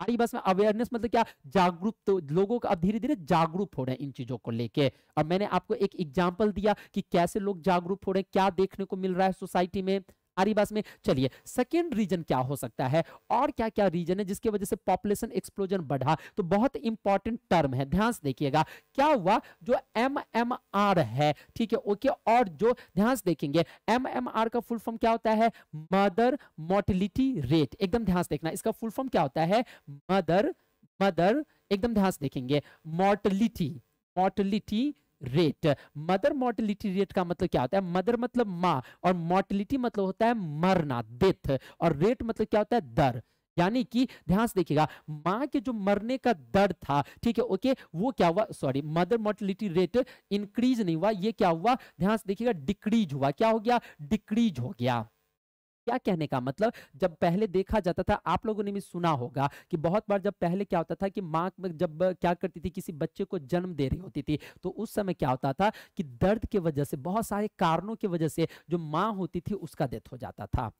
हमारी बस में अवेयरनेस मतलब क्या जागरूक तो लोगों का अब धीरे धीरे जागरूक हो रहे हैं इन चीजों को लेके अब मैंने आपको एक एग्जाम्पल दिया कि कैसे लोग जागरूक हो रहे हैं क्या देखने को मिल रहा है सोसाइटी में हमारी बात में चलिए सेकेंड रीजन क्या हो सकता है और क्या क्या रीजन है जिसकी वजह से पॉपुलेशन एक्सप्लोजन बढ़ा तो बहुत इंपॉर्टेंट टर्म है ध्यान से देखिएगा क्या हुआ जो एम एम आर है ठीक है ओके और जो ध्यान से देखेंगे एम एम आर का फुल फॉर्म क्या होता है मदर मोर्टिलिटी रेट एकदम ध्यान से देखना इसका फुल फॉर्म क्या होता है मदर मदर एकदम ध्यान से देखेंगे mortality mortality rate mother mortality rate का मतलब क्या होता है मदर मतलब माँ और मोर्टिलिटी मतलब होता है मरना डेथ और रेट मतलब क्या होता है दर यानी कि ध्यान से देखिएगा माँ के जो मरने का दर था ठीक है ओके वो क्या हुआ sorry mother mortality rate increase नहीं हुआ ये क्या हुआ ध्यान से देखिएगा डिक्रीज हुआ क्या हो गया डिक्रीज हो गया क्या कहने का मतलब जब पहले देखा जाता था आप लोगों ने भी सुना होगा कि बहुत बार जब पहले क्या होता था कि माँ जब क्या करती थी किसी बच्चे को जन्म दे रही होती थी तो उस समय क्या होता था कि दर्द की वजह से बहुत सारे कारणों की वजह से जो माँ होती थी उसका डेथ हो जाता था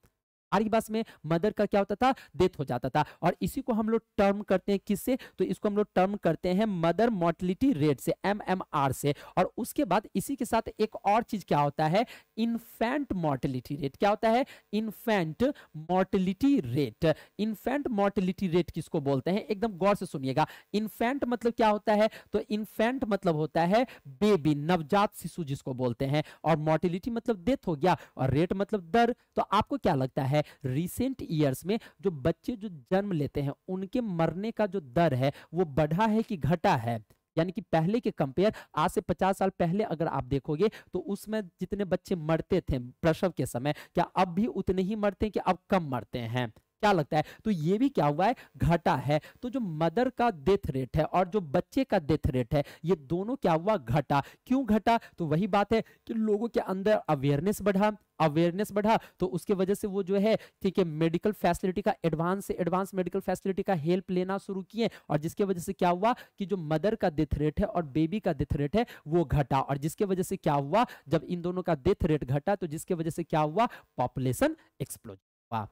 आर्य भाषा में मदर का क्या होता था डेथ हो जाता था और इसी को हम लोग टर्म करते हैं किससे तो इसको हम लोग टर्म करते हैं मदर मोर्टिलिटी रेट से एम एम आर से और उसके बाद इसी के साथ एक और चीज क्या होता है इन्फेंट मोर्टिलिटी रेट क्या होता है infant mortality rate infant mortality rate किसको बोलते हैं एकदम गौर से सुनिएगा इन्फेंट मतलब क्या होता है तो इन्फेंट मतलब होता है बेबी नवजात शिशु जिसको बोलते हैं और मोर्टिलिटी मतलब डेथ हो गया और रेट मतलब दर तो आपको क्या लगता है है रिसेंट ईयर्स में जो बच्चे जो जन्म लेते हैं उनके मरने का जो दर है वो बढ़ा है कि घटा है यानी कि पहले के कंपेयर आज से 50 साल पहले अगर आप देखोगे तो उसमें जितने बच्चे मरते थे प्रसव के समय क्या अब भी उतने ही मरते हैं कि अब कम मरते हैं क्या लगता है तो ये भी क्या हुआ है घटा है तो जो मदर का डेथ रेट है और जो बच्चे का डेथ रेट है ये दोनों क्या हुआ घटा क्यों घटा तो वही बात है कि लोगों के अंदर अवेयरनेस बढ़ा अवेयरनेस बढ़ा तो उसके वजह से वो जो है ठीक है मेडिकल फैसिलिटी का एडवांस से एडवांस मेडिकल फैसिलिटी का हेल्प लेना शुरू किए और जिसके वजह से क्या हुआ कि जो मदर का डेथ रेट है और बेबी का डेथ रेट है वो घटा और जिसके वजह से क्या हुआ जब इन दोनों का डेथ रेट घटा तो जिसके वजह से क्या हुआ पॉपुलेशन एक्सप्लोज हुआ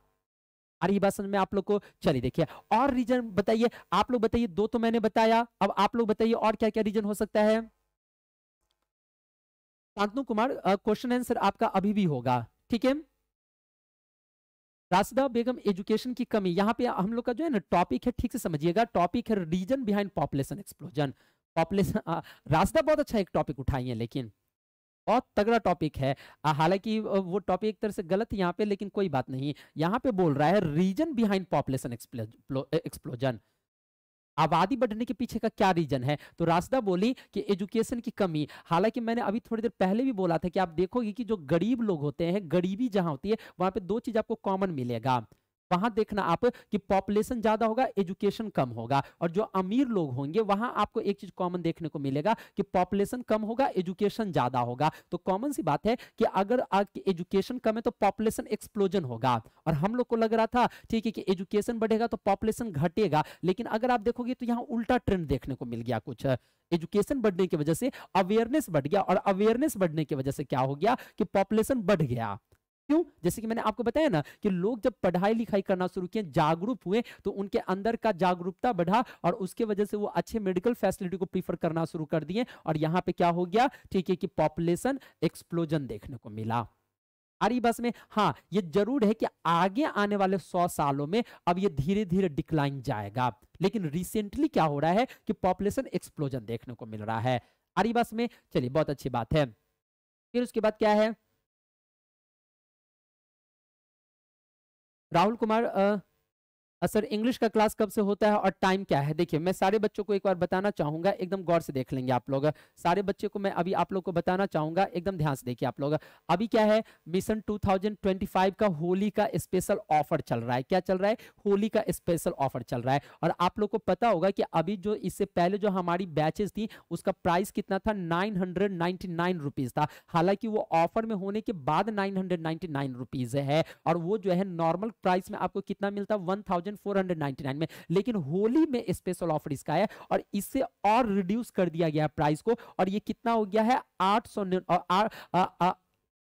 आ रही बात समझ में आप लोग को चलिए देखिए और रीजन बताइए आप लोग बताइए दो तो मैंने बताया अब आप लोग बताइए और क्या क्या रीजन हो सकता है शांतनु कुमार क्वेश्चन आंसर आपका अभी भी होगा ठीक है राशिदा बेगम एजुकेशन की कमी यहाँ पे हम लोग का जो है ना टॉपिक है ठीक से समझिएगा टॉपिक है reason behind population explosion population Rashida बहुत अच्छा एक टॉपिक उठाई है लेकिन बहुत तगड़ा टॉपिक है हालांकि वो टॉपिक एक तरह से गलत यहाँ पे लेकिन कोई बात नहीं यहाँ पे बोल रहा है रीजन बिहाइंड पॉपुलेशन एक्सप्लोजन आबादी बढ़ने के पीछे का क्या रीजन है तो रासदा बोली कि एजुकेशन की कमी हालांकि मैंने अभी थोड़ी देर पहले भी बोला था कि आप देखोगे कि जो गरीब लोग होते हैं गरीबी जहां होती है वहां पे दो चीज आपको कॉमन मिलेगा वहां देखना आप कि पॉपुलेशन ज्यादा होगा एजुकेशन कम होगा और जो अमीर लोग होंगे वहां आपको एक चीज कॉमन देखने को मिलेगा कि पॉपुलेशन कम होगा एजुकेशन ज्यादा होगा तो कॉमन सी बात है कि अगर एजुकेशन कम है तो पॉपुलेशन एक्सप्लोजन होगा और हम लोग को लग रहा था ठीक है कि एजुकेशन बढ़ेगा तो पॉपुलेशन घटेगा लेकिन अगर आप देखोगे तो यहाँ उल्टा ट्रेंड देखने को मिल गया कुछ एजुकेशन बढ़ने की वजह से अवेयरनेस बढ़ गया और अवेयरनेस बढ़ने की वजह से क्या हो गया कि पॉपुलेशन बढ़ गया क्यों जैसे कि मैंने आपको बताया ना कि लोग जब पढ़ाई लिखाई करना शुरू किए जागरूक हुए तो उनके अंदर का जागरूकता बढ़ा और उसके वजह से वो अच्छे मेडिकल फैसिलिटी को प्रीफर करना शुरू कर दिए और यहाँ पे क्या हो गया ठीक है कि पॉपुलेशन एक्सप्लोजन देखने को मिला आरी बस में हाँ ये जरूर है कि आगे आने वाले सौ सालों में अब ये धीरे धीरे डिक्लाइन जाएगा लेकिन रिसेंटली क्या हो रहा है कि पॉपुलेशन एक्सप्लोजन देखने को मिल रहा है आरी बस में चलिए बहुत अच्छी बात है फिर उसके बाद क्या है राहुल कुमार सर इंग्लिश का क्लास कब से होता है और टाइम क्या है देखिए मैं सारे बच्चों को एक बार बताना चाहूंगा एकदम गौर से देख लेंगे आप लोग सारे बच्चे को मैं अभी आप लोग को बताना चाहूंगा एकदम ध्यान से देखिए आप लोग अभी क्या है मिशन 2025 का होली का स्पेशल ऑफर चल रहा है क्या चल रहा है होली का स्पेशल ऑफर चल रहा है और आप लोग को पता होगा कि अभी जो इससे पहले जो हमारी बैचेज थी उसका प्राइस कितना था नाइन हंड्रेड था हालांकि वो ऑफर में होने के बाद नाइन हंड्रेड है और वो जो है नॉर्मल प्राइस में आपको कितना मिलता वन में लेकिन होली में स्पेशल ऑफर इसका है और इससे और रिड्यूस कर दिया गया प्राइस को और ये कितना हो गया है आठ सौ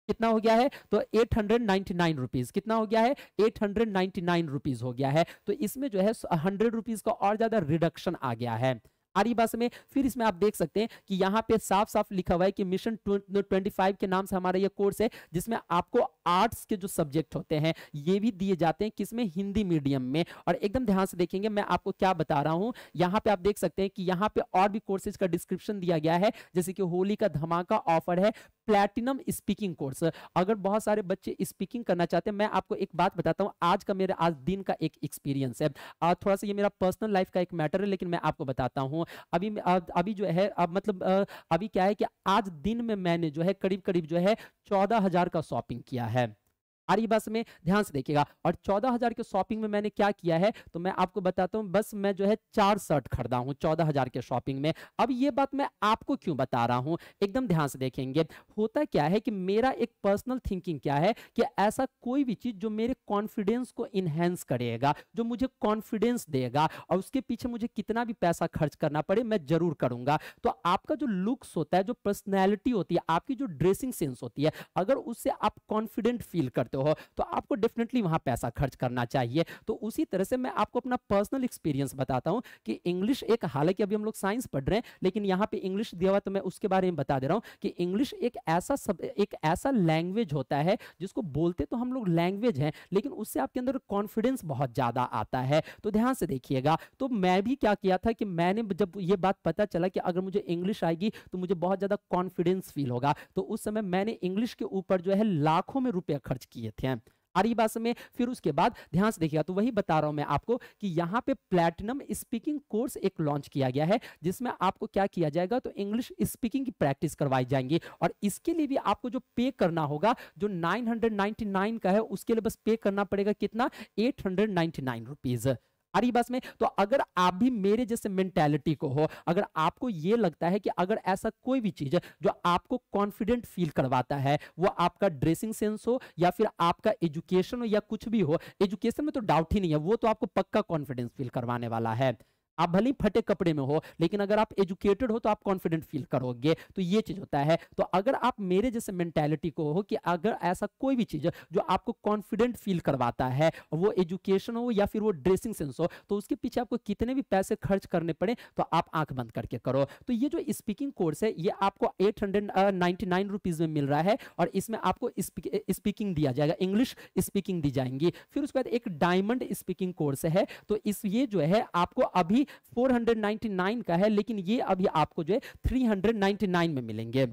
कितना हो गया है तो 899 रुपीस कितना हो गया है 899 रुपीस हो गया है तो इसमें जो है 100 रुपीस का और ज्यादा रिडक्शन आ गया है आरी भाषा में फिर इसमें आप देख सकते हैं कि यहाँ पे साफ साफ लिखा हुआ है कि मिशन ट्वेंटी फाइव के नाम से हमारा ये कोर्स है जिसमें आपको आर्ट्स के जो सब्जेक्ट होते हैं ये भी दिए जाते हैं किसमें हिंदी मीडियम में और एकदम ध्यान से देखेंगे मैं आपको क्या बता रहा हूँ यहाँ पे आप देख सकते हैं कि यहाँ पे और भी कोर्सेज का डिस्क्रिप्शन दिया गया है जैसे कि होली का धमाका ऑफर है प्लैटिनम स्पीकिंग कोर्स अगर बहुत सारे बच्चे स्पीकिंग करना चाहते हैं मैं आपको एक बात बताता हूँ आज का मेरा आज दिन का एक एक्सपीरियंस है और थोड़ा सा ये मेरा पर्सनल लाइफ का एक मैटर है लेकिन मैं आपको बताता हूँ अभी अभी जो है अब मतलब अभी क्या है कि आज दिन में मैंने जो है करीब करीब जो है चौदह हजार का शॉपिंग किया है आ बस में ध्यान से देखिएगा और चौदह हजार के शॉपिंग में मैंने क्या किया है तो मैं आपको बताता हूँ बस मैं जो है चार शर्ट खरीदा हूँ चौदह हजार के शॉपिंग में अब ये बात मैं आपको क्यों बता रहा हूँ एकदम ध्यान से देखेंगे होता क्या है कि मेरा एक पर्सनल थिंकिंग क्या है कि ऐसा कोई भी चीज जो मेरे कॉन्फिडेंस को इनहेंस करेगा जो मुझे कॉन्फिडेंस देगा और उसके पीछे मुझे कितना भी पैसा खर्च करना पड़े मैं जरूर करूंगा तो आपका जो लुक्स होता है जो पर्सनैलिटी होती है आपकी जो ड्रेसिंग सेंस होती है अगर उससे आप कॉन्फिडेंट फील करते करते हो तो आपको डेफिनेटली वहाँ पैसा खर्च करना चाहिए तो उसी तरह से मैं आपको अपना पर्सनल एक्सपीरियंस बताता हूँ कि इंग्लिश एक हालांकि अभी हम लोग साइंस पढ़ रहे हैं लेकिन यहाँ पे इंग्लिश दिया हुआ तो मैं उसके बारे में बता दे रहा हूँ कि इंग्लिश एक ऐसा सब एक ऐसा लैंग्वेज होता है जिसको बोलते तो हम लोग लैंग्वेज हैं लेकिन उससे आपके अंदर कॉन्फिडेंस बहुत ज़्यादा आता है तो ध्यान से देखिएगा तो मैं भी क्या किया था कि मैंने जब ये बात पता चला कि अगर मुझे इंग्लिश आएगी तो मुझे बहुत ज़्यादा कॉन्फिडेंस फील होगा तो उस समय मैंने इंग्लिश के ऊपर जो है लाखों में रुपया खर्च किया चाहिए थे आर्यभाषा में फिर उसके बाद ध्यान से देखिएगा तो वही बता रहा हूं मैं आपको कि यहां पे प्लेटिनम स्पीकिंग कोर्स एक लॉन्च किया गया है जिसमें आपको क्या किया जाएगा तो इंग्लिश स्पीकिंग की प्रैक्टिस करवाई जाएंगी और इसके लिए भी आपको जो पे करना होगा जो 999 का है उसके लिए बस पे करना पड़ेगा कितना एट हंड्रेड आ रही बस में तो अगर आप भी मेरे जैसे मेंटेलिटी को हो अगर आपको ये लगता है कि अगर ऐसा कोई भी चीज जो आपको कॉन्फिडेंट फील करवाता है वो आपका ड्रेसिंग सेंस हो या फिर आपका एजुकेशन हो या कुछ भी हो एजुकेशन में तो डाउट ही नहीं है वो तो आपको पक्का कॉन्फिडेंस फील करवाने वाला है आप भले ही फटे कपड़े में हो लेकिन अगर आप एजुकेटेड हो तो आप कॉन्फिडेंट फील करोगे तो ये चीज होता है तो अगर आप मेरे जैसे मेंटेलिटी को हो कि अगर ऐसा कोई भी चीज जो आपको कॉन्फिडेंट फील करवाता है वो एजुकेशन हो या फिर वो ड्रेसिंग सेंस हो तो उसके पीछे आपको कितने भी पैसे खर्च करने पड़े तो आप आंख बंद करके करो तो ये जो स्पीकिंग कोर्स है ये आपको एट हंड्रेड में मिल रहा है और इसमें आपको स्पीकिंग दिया जाएगा इंग्लिश स्पीकिंग दी जाएंगी फिर उसके बाद एक डायमंड स्पीकिंग कोर्स है तो इस ये जो है आपको अभी 499 का है लेकिन ये अभी आपको जो है 399 में मिलेंगे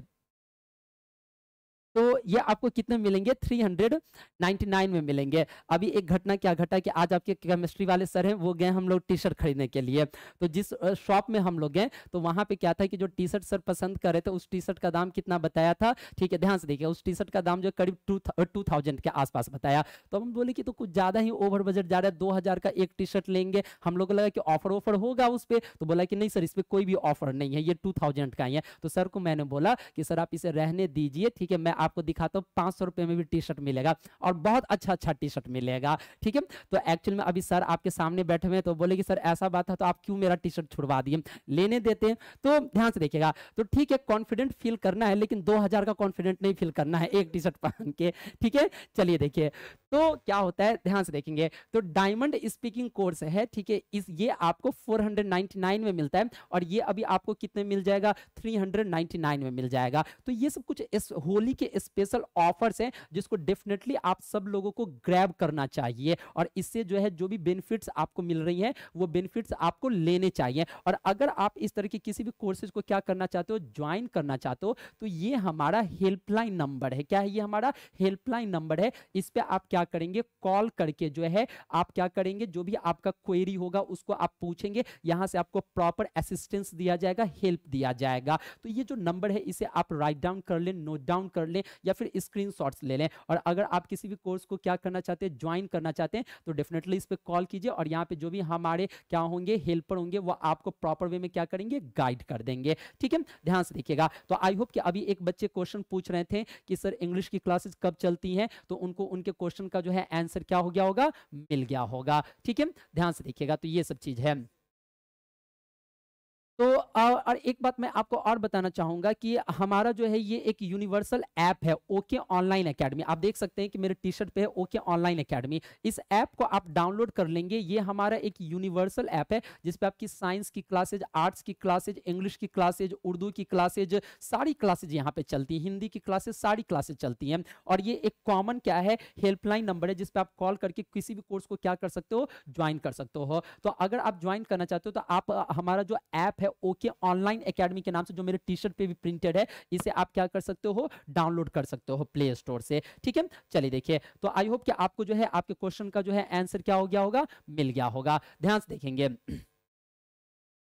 तो ये आपको कितने मिलेंगे 399 में मिलेंगे अभी एक घटना क्या घटा कि आज आपके केमिस्ट्री वाले सर हैं वो गए हम लोग टी शर्ट खरीदने के लिए तो जिस शॉप में हम लोग गए तो वहाँ पे क्या था कि जो टी शर्ट सर पसंद कर रहे थे उस टी शर्ट का दाम कितना बताया था ठीक है ध्यान से देखिए उस टी शर्ट का दाम जो करीब टू टू थाउजेंड के आसपास बताया तो हम बोले कि तो कुछ ज़्यादा ही ओवर बजट जा रहा है दो हज़ार का एक टी शर्ट लेंगे हम लोग लगा कि ऑफर ऑफर होगा उस पर तो बोला कि नहीं सर इस पर कोई भी ऑफर नहीं है ये टू थाउजेंड का ही है तो सर को मैंने बोला कि सर आप इसे रहने दीजिए ठीक है मैं आपको दिखाता हूँ पांच सौ रुपए में भी टी शर्ट मिलेगा और बहुत अच्छा अच्छा टी शर्ट मिलेगा ठीक है तो एक्चुअल में अभी सर आपके सामने बैठे हुए तो बोले कि सर ऐसा बात है तो आप क्यों मेरा टी शर्ट छुड़वा दिए लेने देते हैं तो ध्यान से देखिएगा तो ठीक है कॉन्फिडेंट फील करना है लेकिन दो का कॉन्फिडेंट नहीं फील करना है एक टी शर्ट पहन के ठीक है चलिए देखिए तो क्या होता है ध्यान से देखेंगे तो डायमंड स्पीकिंग कोर्स है ठीक है इस ये आपको 499 में मिलता है और ये अभी आपको कितने मिल जाएगा 399 में मिल जाएगा तो ये सब कुछ इस होली के स्पेशल ऑफर्स हैं जिसको डेफिनेटली आप सब लोगों को ग्रैब करना चाहिए और इससे जो है जो भी बेनिफिट्स आपको मिल रही हैं वो बेनिफिट्स आपको लेने चाहिए और अगर आप इस तरह के किसी भी कोर्सेज को क्या करना चाहते हो ज्वाइन करना चाहते हो तो ये हमारा हेल्पलाइन नंबर है क्या है ये हमारा हेल्पलाइन नंबर है इस पर आप क्या करेंगे कॉल करके जो है आप क्या करेंगे जो भी आपका क्वेरी होगा उसको आप पूछेंगे यहाँ से आपको प्रॉपर असिस्टेंस दिया जाएगा हेल्प दिया जाएगा तो ये जो नंबर है इसे आप राइट डाउन कर लें नोट डाउन कर लें या फिर स्क्रीन ले लें और अगर आप किसी भी कोर्स को क्या करना चाहते हैं ज्वाइन करना चाहते हैं तो डेफिनेटली इस पर कॉल कीजिए और यहाँ पे जो भी हमारे क्या होंगे हेल्पर होंगे वो आपको प्रॉपर वे में क्या करेंगे गाइड कर देंगे ठीक है ध्यान से देखिएगा तो आई होप कि अभी एक बच्चे क्वेश्चन पूछ रहे थे कि सर इंग्लिश की क्लासेस कब चलती हैं तो उनको उनके क्वेश्चन का जो है आंसर क्या हो गया होगा मिल गया होगा ठीक है ध्यान से देखिएगा तो ये सब चीज है तो और एक बात मैं आपको और बताना चाहूंगा कि हमारा जो है ये एक यूनिवर्सल ऐप है ओके ऑनलाइन एकेडमी आप देख सकते हैं कि मेरे टी शर्ट पे है ओके ऑनलाइन एकेडमी इस ऐप को आप डाउनलोड कर लेंगे ये हमारा एक यूनिवर्सल ऐप है जिसपे आपकी साइंस की क्लासेज आर्ट्स की क्लासेज इंग्लिश की क्लासेज उर्दू की क्लासेज सारी क्लासेज यहाँ पे चलती है हिंदी की क्लासेज सारी क्लासेज चलती हैं और ये एक कॉमन क्या है हेल्पलाइन नंबर है जिसपे आप कॉल करके किसी भी कोर्स को क्या कर सकते हो ज्वाइन कर सकते हो तो अगर आप ज्वाइन करना चाहते हो तो आप हमारा जो ऐप है है ओके ऑनलाइन अकेडमी के नाम से जो मेरे टी शर्ट पे भी प्रिंटेड है इसे आप क्या कर सकते हो डाउनलोड कर सकते हो प्ले स्टोर से ठीक है चलिए देखिए तो आई होप कि आपको जो है आपके क्वेश्चन का जो है आंसर क्या हो गया होगा मिल गया होगा ध्यान से देखेंगे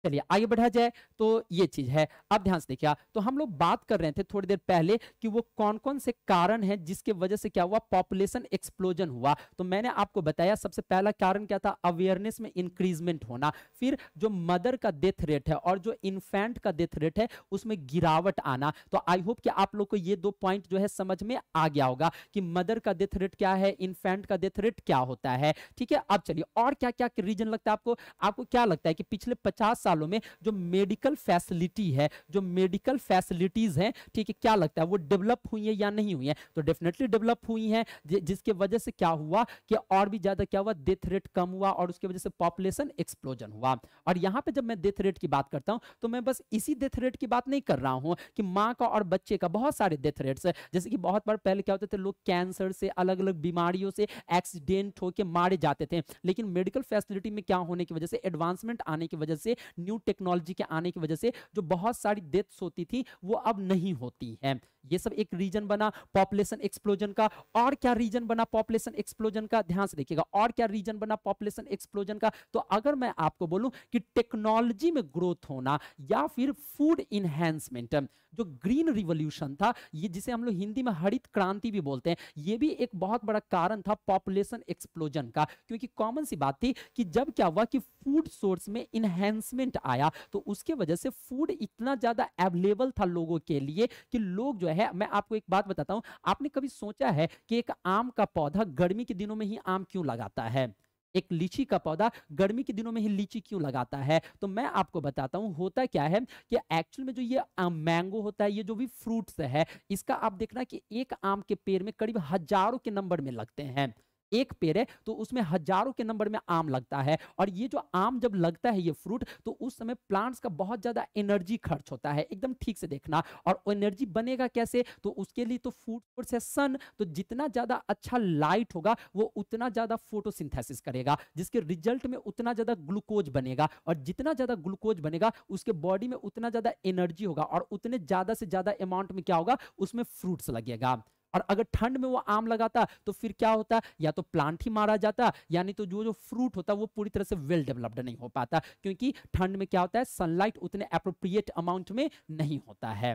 चलिए आगे बढ़ा जाए तो ये चीज है अब ध्यान से देखिए तो हम लोग बात कर रहे थे थोड़ी देर पहले कि वो कौन कौन से कारण हैं जिसके वजह से क्या हुआ पॉपुलेशन एक्सप्लोजन हुआ तो मैंने आपको बताया सबसे पहला कारण क्या था अवेयरनेस में इंक्रीजमेंट होना फिर जो मदर का डेथ रेट है और जो इन्फेंट का डेथ रेट है उसमें गिरावट आना तो आई होप कि आप लोग को ये दो पॉइंट जो है समझ में आ गया होगा कि मदर का डेथ रेट क्या है इन्फेंट का डेथ रेट क्या होता है ठीक है अब चलिए और क्या क्या रीजन लगता है आपको आपको क्या लगता है कि पिछले पचास साल सालों में जो मेडिकल फैसिलिटी है जो मेडिकल फैसिलिटीज हैं ठीक है क्या लगता है वो डेवलप हुई है या नहीं हुई है तो डेफिनेटली डेवलप हुई है जिसके वजह से क्या हुआ कि और भी ज्यादा क्या हुआ डेथ रेट कम हुआ और उसकी वजह से पॉपुलेशन एक्सप्लोजन हुआ और यहाँ पे जब मैं डेथ रेट की बात करता हूँ तो मैं बस इसी डेथ रेट की बात नहीं कर रहा हूँ कि माँ का और बच्चे का बहुत सारे डेथ रेट है जैसे कि बहुत बार पहले क्या होते थे लोग कैंसर से अलग अलग बीमारियों से एक्सीडेंट होकर मारे जाते थे लेकिन मेडिकल फैसिलिटी में क्या होने की वजह से एडवांसमेंट आने की वजह से न्यू टेक्नोलॉजी के आने की वजह से जो बहुत सारी डेथ्स होती थी वो अब नहीं होती है ये सब एक रीजन बना पॉपुलेशन एक्सप्लोजन का और क्या रीजन बना पॉपुलेशन एक्सप्लोजन का ध्यान से देखिएगा और क्या रीजन बना पॉपुलेशन एक्सप्लोजन का तो अगर मैं आपको बोलूं कि टेक्नोलॉजी में ग्रोथ होना या फिर फूड इनहेंसमेंट जो ग्रीन रिवोल्यूशन था ये जिसे हम लोग हिंदी में हरित क्रांति भी बोलते हैं ये भी एक बहुत बड़ा कारण था पॉपुलेशन एक्सप्लोजन का क्योंकि कॉमन सी बात थी कि जब क्या हुआ कि फूड सोर्स में इनहेंसमेंट इवेंट आया तो उसके वजह से फूड इतना ज्यादा अवेलेबल था लोगों के लिए कि लोग जो है मैं आपको एक बात बताता हूं आपने कभी सोचा है कि एक आम का पौधा गर्मी के दिनों में ही आम क्यों लगाता है एक लीची का पौधा गर्मी के दिनों में ही लीची क्यों लगाता है तो मैं आपको बताता हूं होता क्या है कि एक्चुअल में जो ये मैंगो होता है ये जो भी फ्रूट्स है इसका आप देखना कि एक आम के पेड़ में करीब हजारों के नंबर में लगते हैं एक पेड़ है तो उसमें हजारों के नंबर में आम लगता है और ये जो आम जब लगता है ये फ्रूट तो उस समय प्लांट्स का बहुत ज्यादा एनर्जी खर्च होता है एकदम ठीक से देखना और एनर्जी बनेगा कैसे तो उसके लिए तो फूड सोर्स है सन तो जितना ज्यादा अच्छा लाइट होगा वो उतना ज्यादा फोटोसिंथेसिस करेगा जिसके रिजल्ट में उतना ज्यादा ग्लूकोज बनेगा और जितना ज्यादा ग्लूकोज बनेगा उसके बॉडी में उतना ज्यादा एनर्जी होगा और उतने ज्यादा से ज्यादा अमाउंट में क्या होगा उसमें फ्रूट्स लगेगा और अगर ठंड में वो आम लगाता तो फिर क्या होता या तो प्लांट ही मारा जाता यानी तो जो जो फ्रूट होता वो पूरी तरह से वेल डेवलप्ड नहीं हो पाता क्योंकि ठंड में क्या होता है सनलाइट उतने अप्रोप्रिएट अमाउंट में नहीं होता है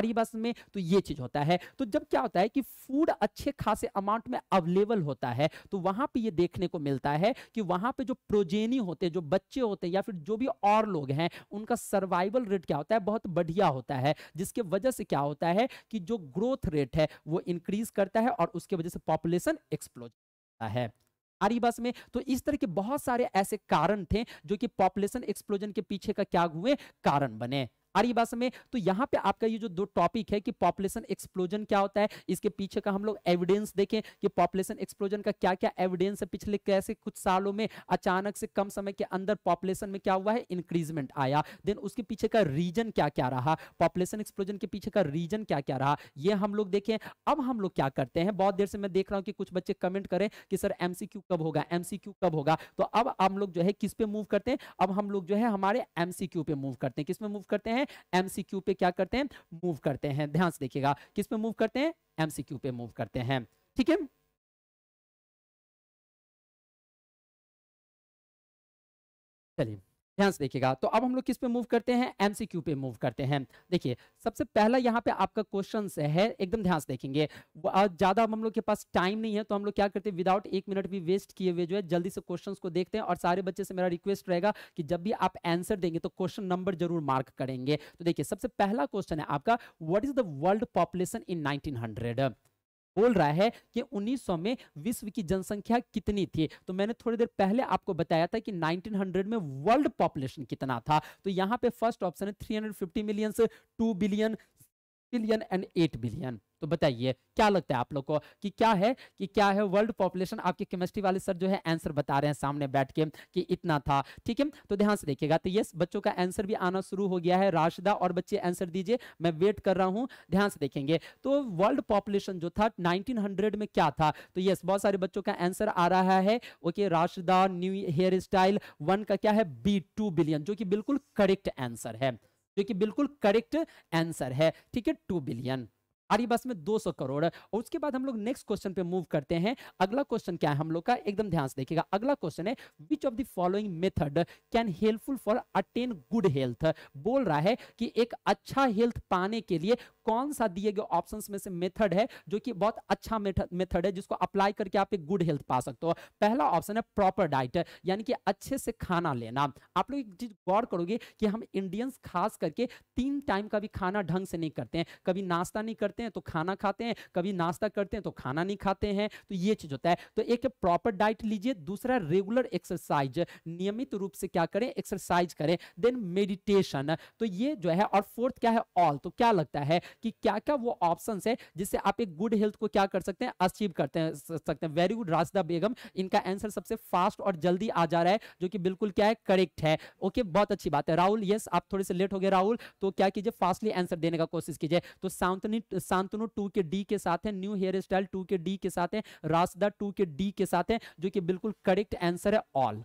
रही बात में तो ये चीज होता है तो जब क्या होता है कि फूड अच्छे खासे अमाउंट में अवेलेबल होता है तो वहां पे ये देखने को मिलता है कि वहां पे जो प्रोजेनी होते हैं जो बच्चे होते हैं या फिर जो भी और लोग हैं उनका सर्वाइवल रेट क्या होता है बहुत बढ़िया होता है जिसके वजह से क्या होता है कि जो ग्रोथ रेट है वो इंक्रीज करता है और उसके वजह से पॉपुलेशन एक्सप्लोज होता है आरी बस में तो इस तरह के बहुत सारे ऐसे कारण थे जो कि पॉपुलेशन एक्सप्लोजन के पीछे का क्या हुए कारण बने आ रही बात समय तो यहाँ पे आपका ये जो दो टॉपिक है कि पॉपुलेशन एक्सप्लोजन क्या होता है इसके पीछे का हम लोग एविडेंस देखें कि पॉपुलेशन एक्सप्लोजन का क्या क्या एविडेंस है पिछले कैसे कुछ सालों में अचानक से कम समय के अंदर पॉपुलेशन में क्या हुआ है इंक्रीजमेंट आया देन उसके पीछे का रीजन क्या क्या रहा पॉपुलेशन एक्सप्लोजन के पीछे का रीजन क्या क्या रहा ये हम लोग देखें अब हम लोग क्या करते हैं बहुत देर से मैं देख रहा हूं कि कुछ बच्चे कमेंट करें कि सर एमसीक्यू कब होगा एमसीक्यू कब होगा तो अब हम लोग जो है किस पे मूव करते हैं अब हम लोग जो है हमारे एमसीक्यू पे मूव करते हैं किस पे मूव करते हैं एमसीक्यू पे क्या करते हैं मूव करते हैं ध्यान से देखिएगा किस पे मूव करते हैं एमसीक्यू पे मूव करते हैं ठीक है चलिए ध्यान से देखिएगा तो अब हम लोग किस पे मूव करते हैं एमसीक्यू पे मूव करते हैं देखिए सबसे पहला यहाँ पे आपका क्वेश्चन है एकदम ध्यान से देखेंगे ज्यादा हम लोग के पास टाइम नहीं है तो हम लोग क्या करते हैं विदाउट एक मिनट भी वेस्ट किए हुए जो है जल्दी से क्वेश्चन को देखते हैं और सारे बच्चे से मेरा रिक्वेस्ट रहेगा कि जब भी आप आंसर देंगे तो क्वेश्चन नंबर जरूर मार्क करेंगे तो देखिए सबसे पहला क्वेश्चन है आपका what is the world population in nineteen बोल रहा है कि 1900 में विश्व की जनसंख्या कितनी थी तो मैंने थोड़ी देर पहले आपको बताया था कि 1900 में वर्ल्ड पॉपुलेशन कितना था तो यहां पे फर्स्ट ऑप्शन है 350 मिलियन से two billion trillion and eight billion तो बताइए क्या लगता है आप लोग को कि क्या है कि क्या है वर्ल्ड पॉपुलेशन आपके केमिस्ट्री वाले सर जो है आंसर बता रहे हैं सामने बैठ के कि इतना था ठीक है तो ध्यान से देखिएगा तो यस बच्चों का आंसर भी आना शुरू हो गया है राशिदा और बच्चे आंसर दीजिए मैं वेट कर रहा हूं ध्यान से देखेंगे तो वर्ल्ड पॉपुलेशन जो था नाइनटीन में क्या था तो यस बहुत सारे बच्चों का आंसर आ रहा है okay Rashida new hair style one का क्या है बी बिलियन जो कि बिल्कुल करेक्ट आंसर है जो कि बिल्कुल करेक्ट आंसर है ठीक है टू बिलियन हमारी बस में 200 करोड़ और उसके बाद हम लोग नेक्स्ट क्वेश्चन पे मूव करते हैं अगला क्वेश्चन क्या है हम लोग का एकदम ध्यान से देखिएगा अगला क्वेश्चन है which of the following method can helpful for attain good health बोल रहा है कि एक अच्छा हेल्थ पाने के लिए कौन सा दिए गए ऑप्शंस में से मेथड है जो कि बहुत अच्छा मेथड है जिसको अप्लाई करके आप एक गुड हेल्थ पा सकते हो पहला ऑप्शन है प्रॉपर डाइट यानी कि अच्छे से खाना लेना आप लोग एक चीज गौर करोगे कि हम इंडियंस खास करके तीन टाइम का भी खाना ढंग से नहीं करते हैं कभी नाश्ता नहीं करते करते हैं तो खाना खाते हैं कभी नाश्ता करते हैं तो खाना नहीं खाते हैं तो ये चीज होता है तो एक प्रॉपर डाइट लीजिए दूसरा रेगुलर एक्सरसाइज नियमित रूप से क्या करें एक्सरसाइज करें देन मेडिटेशन तो ये जो है और फोर्थ क्या है ऑल तो क्या लगता है कि क्या क्या वो ऑप्शन है जिससे आप एक गुड हेल्थ को क्या कर सकते हैं अचीव करते हैं सकते हैं वेरी गुड राजदा बेगम इनका आंसर सबसे फास्ट और जल्दी आ जा रहा है जो कि बिल्कुल क्या है करेक्ट है ओके बहुत अच्छी बात है राहुल यस आप थोड़े से लेट हो गए राहुल तो क्या कीजिए फास्टली आंसर देने का कोशिश कीजिए तो शांतनु टू के डी के साथ है न्यू हेयर स्टाइल टू के डी के साथ है रासदा टू के डी के साथ है जो कि बिल्कुल करेक्ट आंसर है ऑल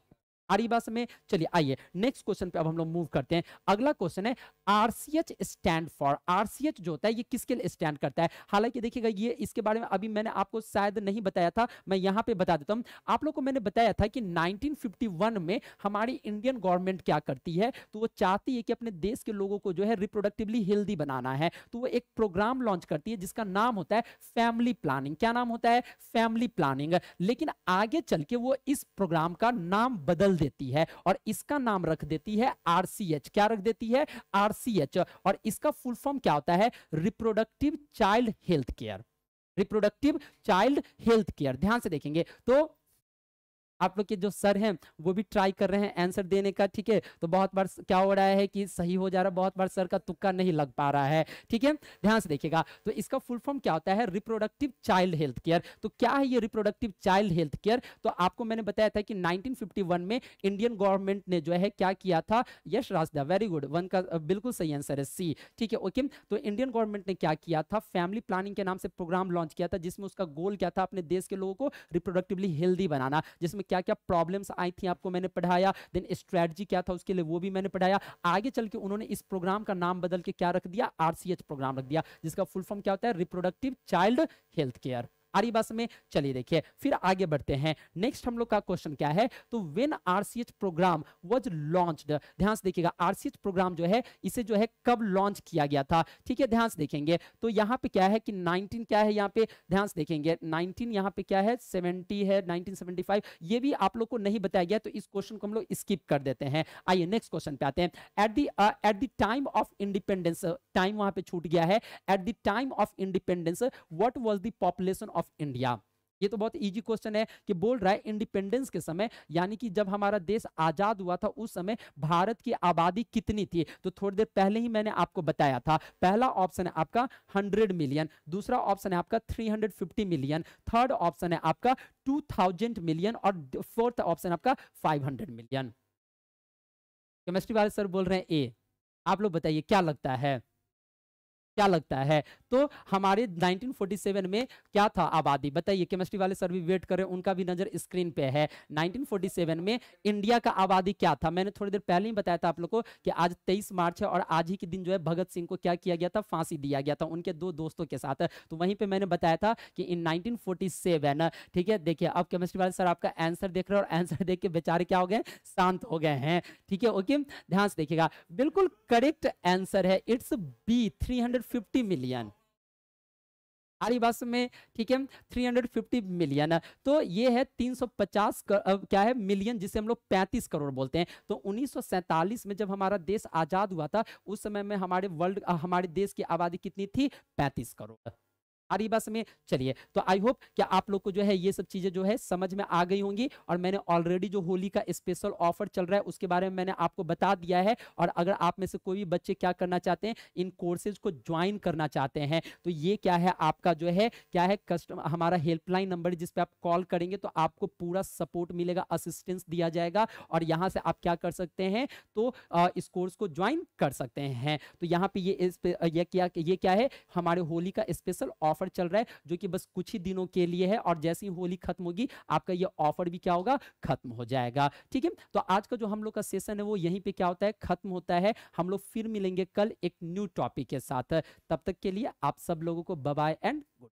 हमारी बात में चलिए आइए नेक्स्ट क्वेश्चन पे अब हम लोग मूव करते हैं अगला क्वेश्चन है आरसीएच स्टैंड फॉर आरसीएच जो होता है ये किसके लिए स्टैंड करता है हालांकि देखिएगा ये इसके बारे में अभी मैंने आपको शायद नहीं बताया था मैं यहाँ पे बता देता हूँ आप लोग को मैंने बताया था कि 1951 में हमारी इंडियन गवर्नमेंट क्या करती है तो वो चाहती है कि अपने देश के लोगों को जो है रिप्रोडक्टिवली हेल्दी बनाना है तो वो एक प्रोग्राम लॉन्च करती है जिसका नाम होता है फैमिली प्लानिंग क्या नाम होता है फैमिली प्लानिंग लेकिन आगे चल के वो इस प्रोग्राम का नाम बदल बदल देती है और इसका नाम रख देती है आरसीएच क्या रख देती है आरसीएच और इसका फुल फॉर्म क्या होता है reproductive child health care reproductive child health care ध्यान से देखेंगे तो आप लोग के जो सर हैं वो भी ट्राई कर रहे हैं आंसर देने का ठीक है तो बहुत बार क्या हो रहा है कि सही हो जा रहा है बहुत बार सर का तुक्का नहीं लग पा रहा है ठीक है ध्यान से देखिएगा तो इसका फुल फॉर्म क्या होता है रिप्रोडक्टिव चाइल्ड हेल्थ केयर तो क्या है ये रिप्रोडक्टिव चाइल्ड हेल्थ केयर तो आपको मैंने बताया था कि नाइनटीन में इंडियन गवर्नमेंट ने जो है क्या किया था Yash Raj very good one का बिल्कुल सही आंसर है सी ठीक है ओके तो इंडियन गवर्नमेंट ने क्या किया था फैमिली प्लानिंग के नाम से प्रोग्राम लॉन्च किया था जिसमें उसका गोल क्या था अपने देश के लोगों को रिप्रोडक्टिवली हेल्दी बनाना जिसमें में क्या क्या प्रॉब्लम्स आई थी आपको मैंने पढ़ाया देन स्ट्रेटजी क्या था उसके लिए वो भी मैंने पढ़ाया आगे चल के उन्होंने इस प्रोग्राम का नाम बदल के क्या रख दिया आरसीएच प्रोग्राम रख दिया जिसका फुल फॉर्म क्या होता है रिप्रोडक्टिव चाइल्ड हेल्थ केयर आरी बात में चलिए देखिए फिर आगे बढ़ते हैं नेक्स्ट हम लोग का क्वेश्चन क्या है तो when RCH program was launch ध्यान से देखिएगा आरसीएच प्रोग्राम जो है इसे जो है कब लॉन्च किया गया था ठीक है ध्यान से देखेंगे तो यहाँ पे क्या है कि 19 क्या है यहाँ पे ध्यान से देखेंगे 19 यहाँ पे क्या है 70 है 1975 ये भी आप लोग को नहीं बताया गया तो इस क्वेश्चन को हम लोग स्किप कर देते हैं आइए नेक्स्ट क्वेश्चन पे आते हैं at the at the time of independence time वहां पे छूट गया है at the time of independence what was the population of of India ये तो बहुत इजी क्वेश्चन है कि बोल रहा है इंडिपेंडेंस के समय यानी कि जब हमारा देश आजाद हुआ था उस समय भारत की आबादी कितनी थी तो थोड़ी देर पहले ही मैंने आपको बताया था पहला ऑप्शन है आपका 100 मिलियन दूसरा ऑप्शन है आपका 350 मिलियन थर्ड ऑप्शन है आपका 2000 मिलियन और फोर्थ ऑप्शन आपका फाइव मिलियन केमिस्ट्री वाले सर बोल रहे हैं ए आप लोग बताइए क्या लगता है क्या लगता है तो हमारे 1947 में क्या था आबादी बताइए केमिस्ट्री वाले सर भी वेट करें उनका भी नजर स्क्रीन पे है 1947 में इंडिया का आबादी क्या था मैंने थोड़ी देर पहले ही बताया था आप लोग को कि आज 23 मार्च है और आज ही के दिन जो है भगत सिंह को क्या किया गया था फांसी दिया गया था उनके दो दोस्तों के साथ तो वहीं पर मैंने बताया था कि इन नाइनटीन ठीक है देखिए अब केमिस्ट्री वाले सर आपका आंसर देख रहे और आंसर देख के बेचारे क्या हो गए शांत हो गए हैं ठीक है ओके ध्यान से देखिएगा बिल्कुल करेक्ट आंसर है इट्स बी थ्री 350 मिलियन आरी रही में ठीक है 350 मिलियन तो ये है 350 कर, क्या है मिलियन जिसे हम लोग 35 करोड़ बोलते हैं तो उन्नीस में जब हमारा देश आजाद हुआ था उस समय में हमारे वर्ल्ड हमारे देश की आबादी कितनी थी 35 करोड़ सारी बात में चलिए तो आई होप कि आप लोग को जो है ये सब चीजें जो है समझ में आ गई होंगी और मैंने ऑलरेडी जो होली का स्पेशल ऑफर चल रहा है उसके बारे में मैंने आपको बता दिया है और अगर आप में से कोई भी बच्चे क्या करना चाहते हैं इन कोर्सेज को ज्वाइन करना चाहते हैं तो ये क्या है आपका जो है क्या है कस्टम हमारा हेल्पलाइन नंबर जिसपे आप कॉल करेंगे तो आपको पूरा सपोर्ट मिलेगा असिस्टेंस दिया जाएगा और यहाँ से आप क्या कर सकते हैं तो इस कोर्स को ज्वाइन कर सकते हैं तो यहाँ पे ये ये क्या ये क्या है हमारे होली का स्पेशल ऑफर ऑफर चल रहा है जो कि बस कुछ ही दिनों के लिए है और जैसी होली खत्म होगी आपका ये ऑफर भी क्या होगा खत्म हो जाएगा ठीक है तो आज का जो हम लोग का सेशन है वो यहीं पे क्या होता है खत्म होता है हम लोग फिर मिलेंगे कल एक न्यू टॉपिक के साथ तब तक के लिए आप सब लोगों को बाय एंड गुड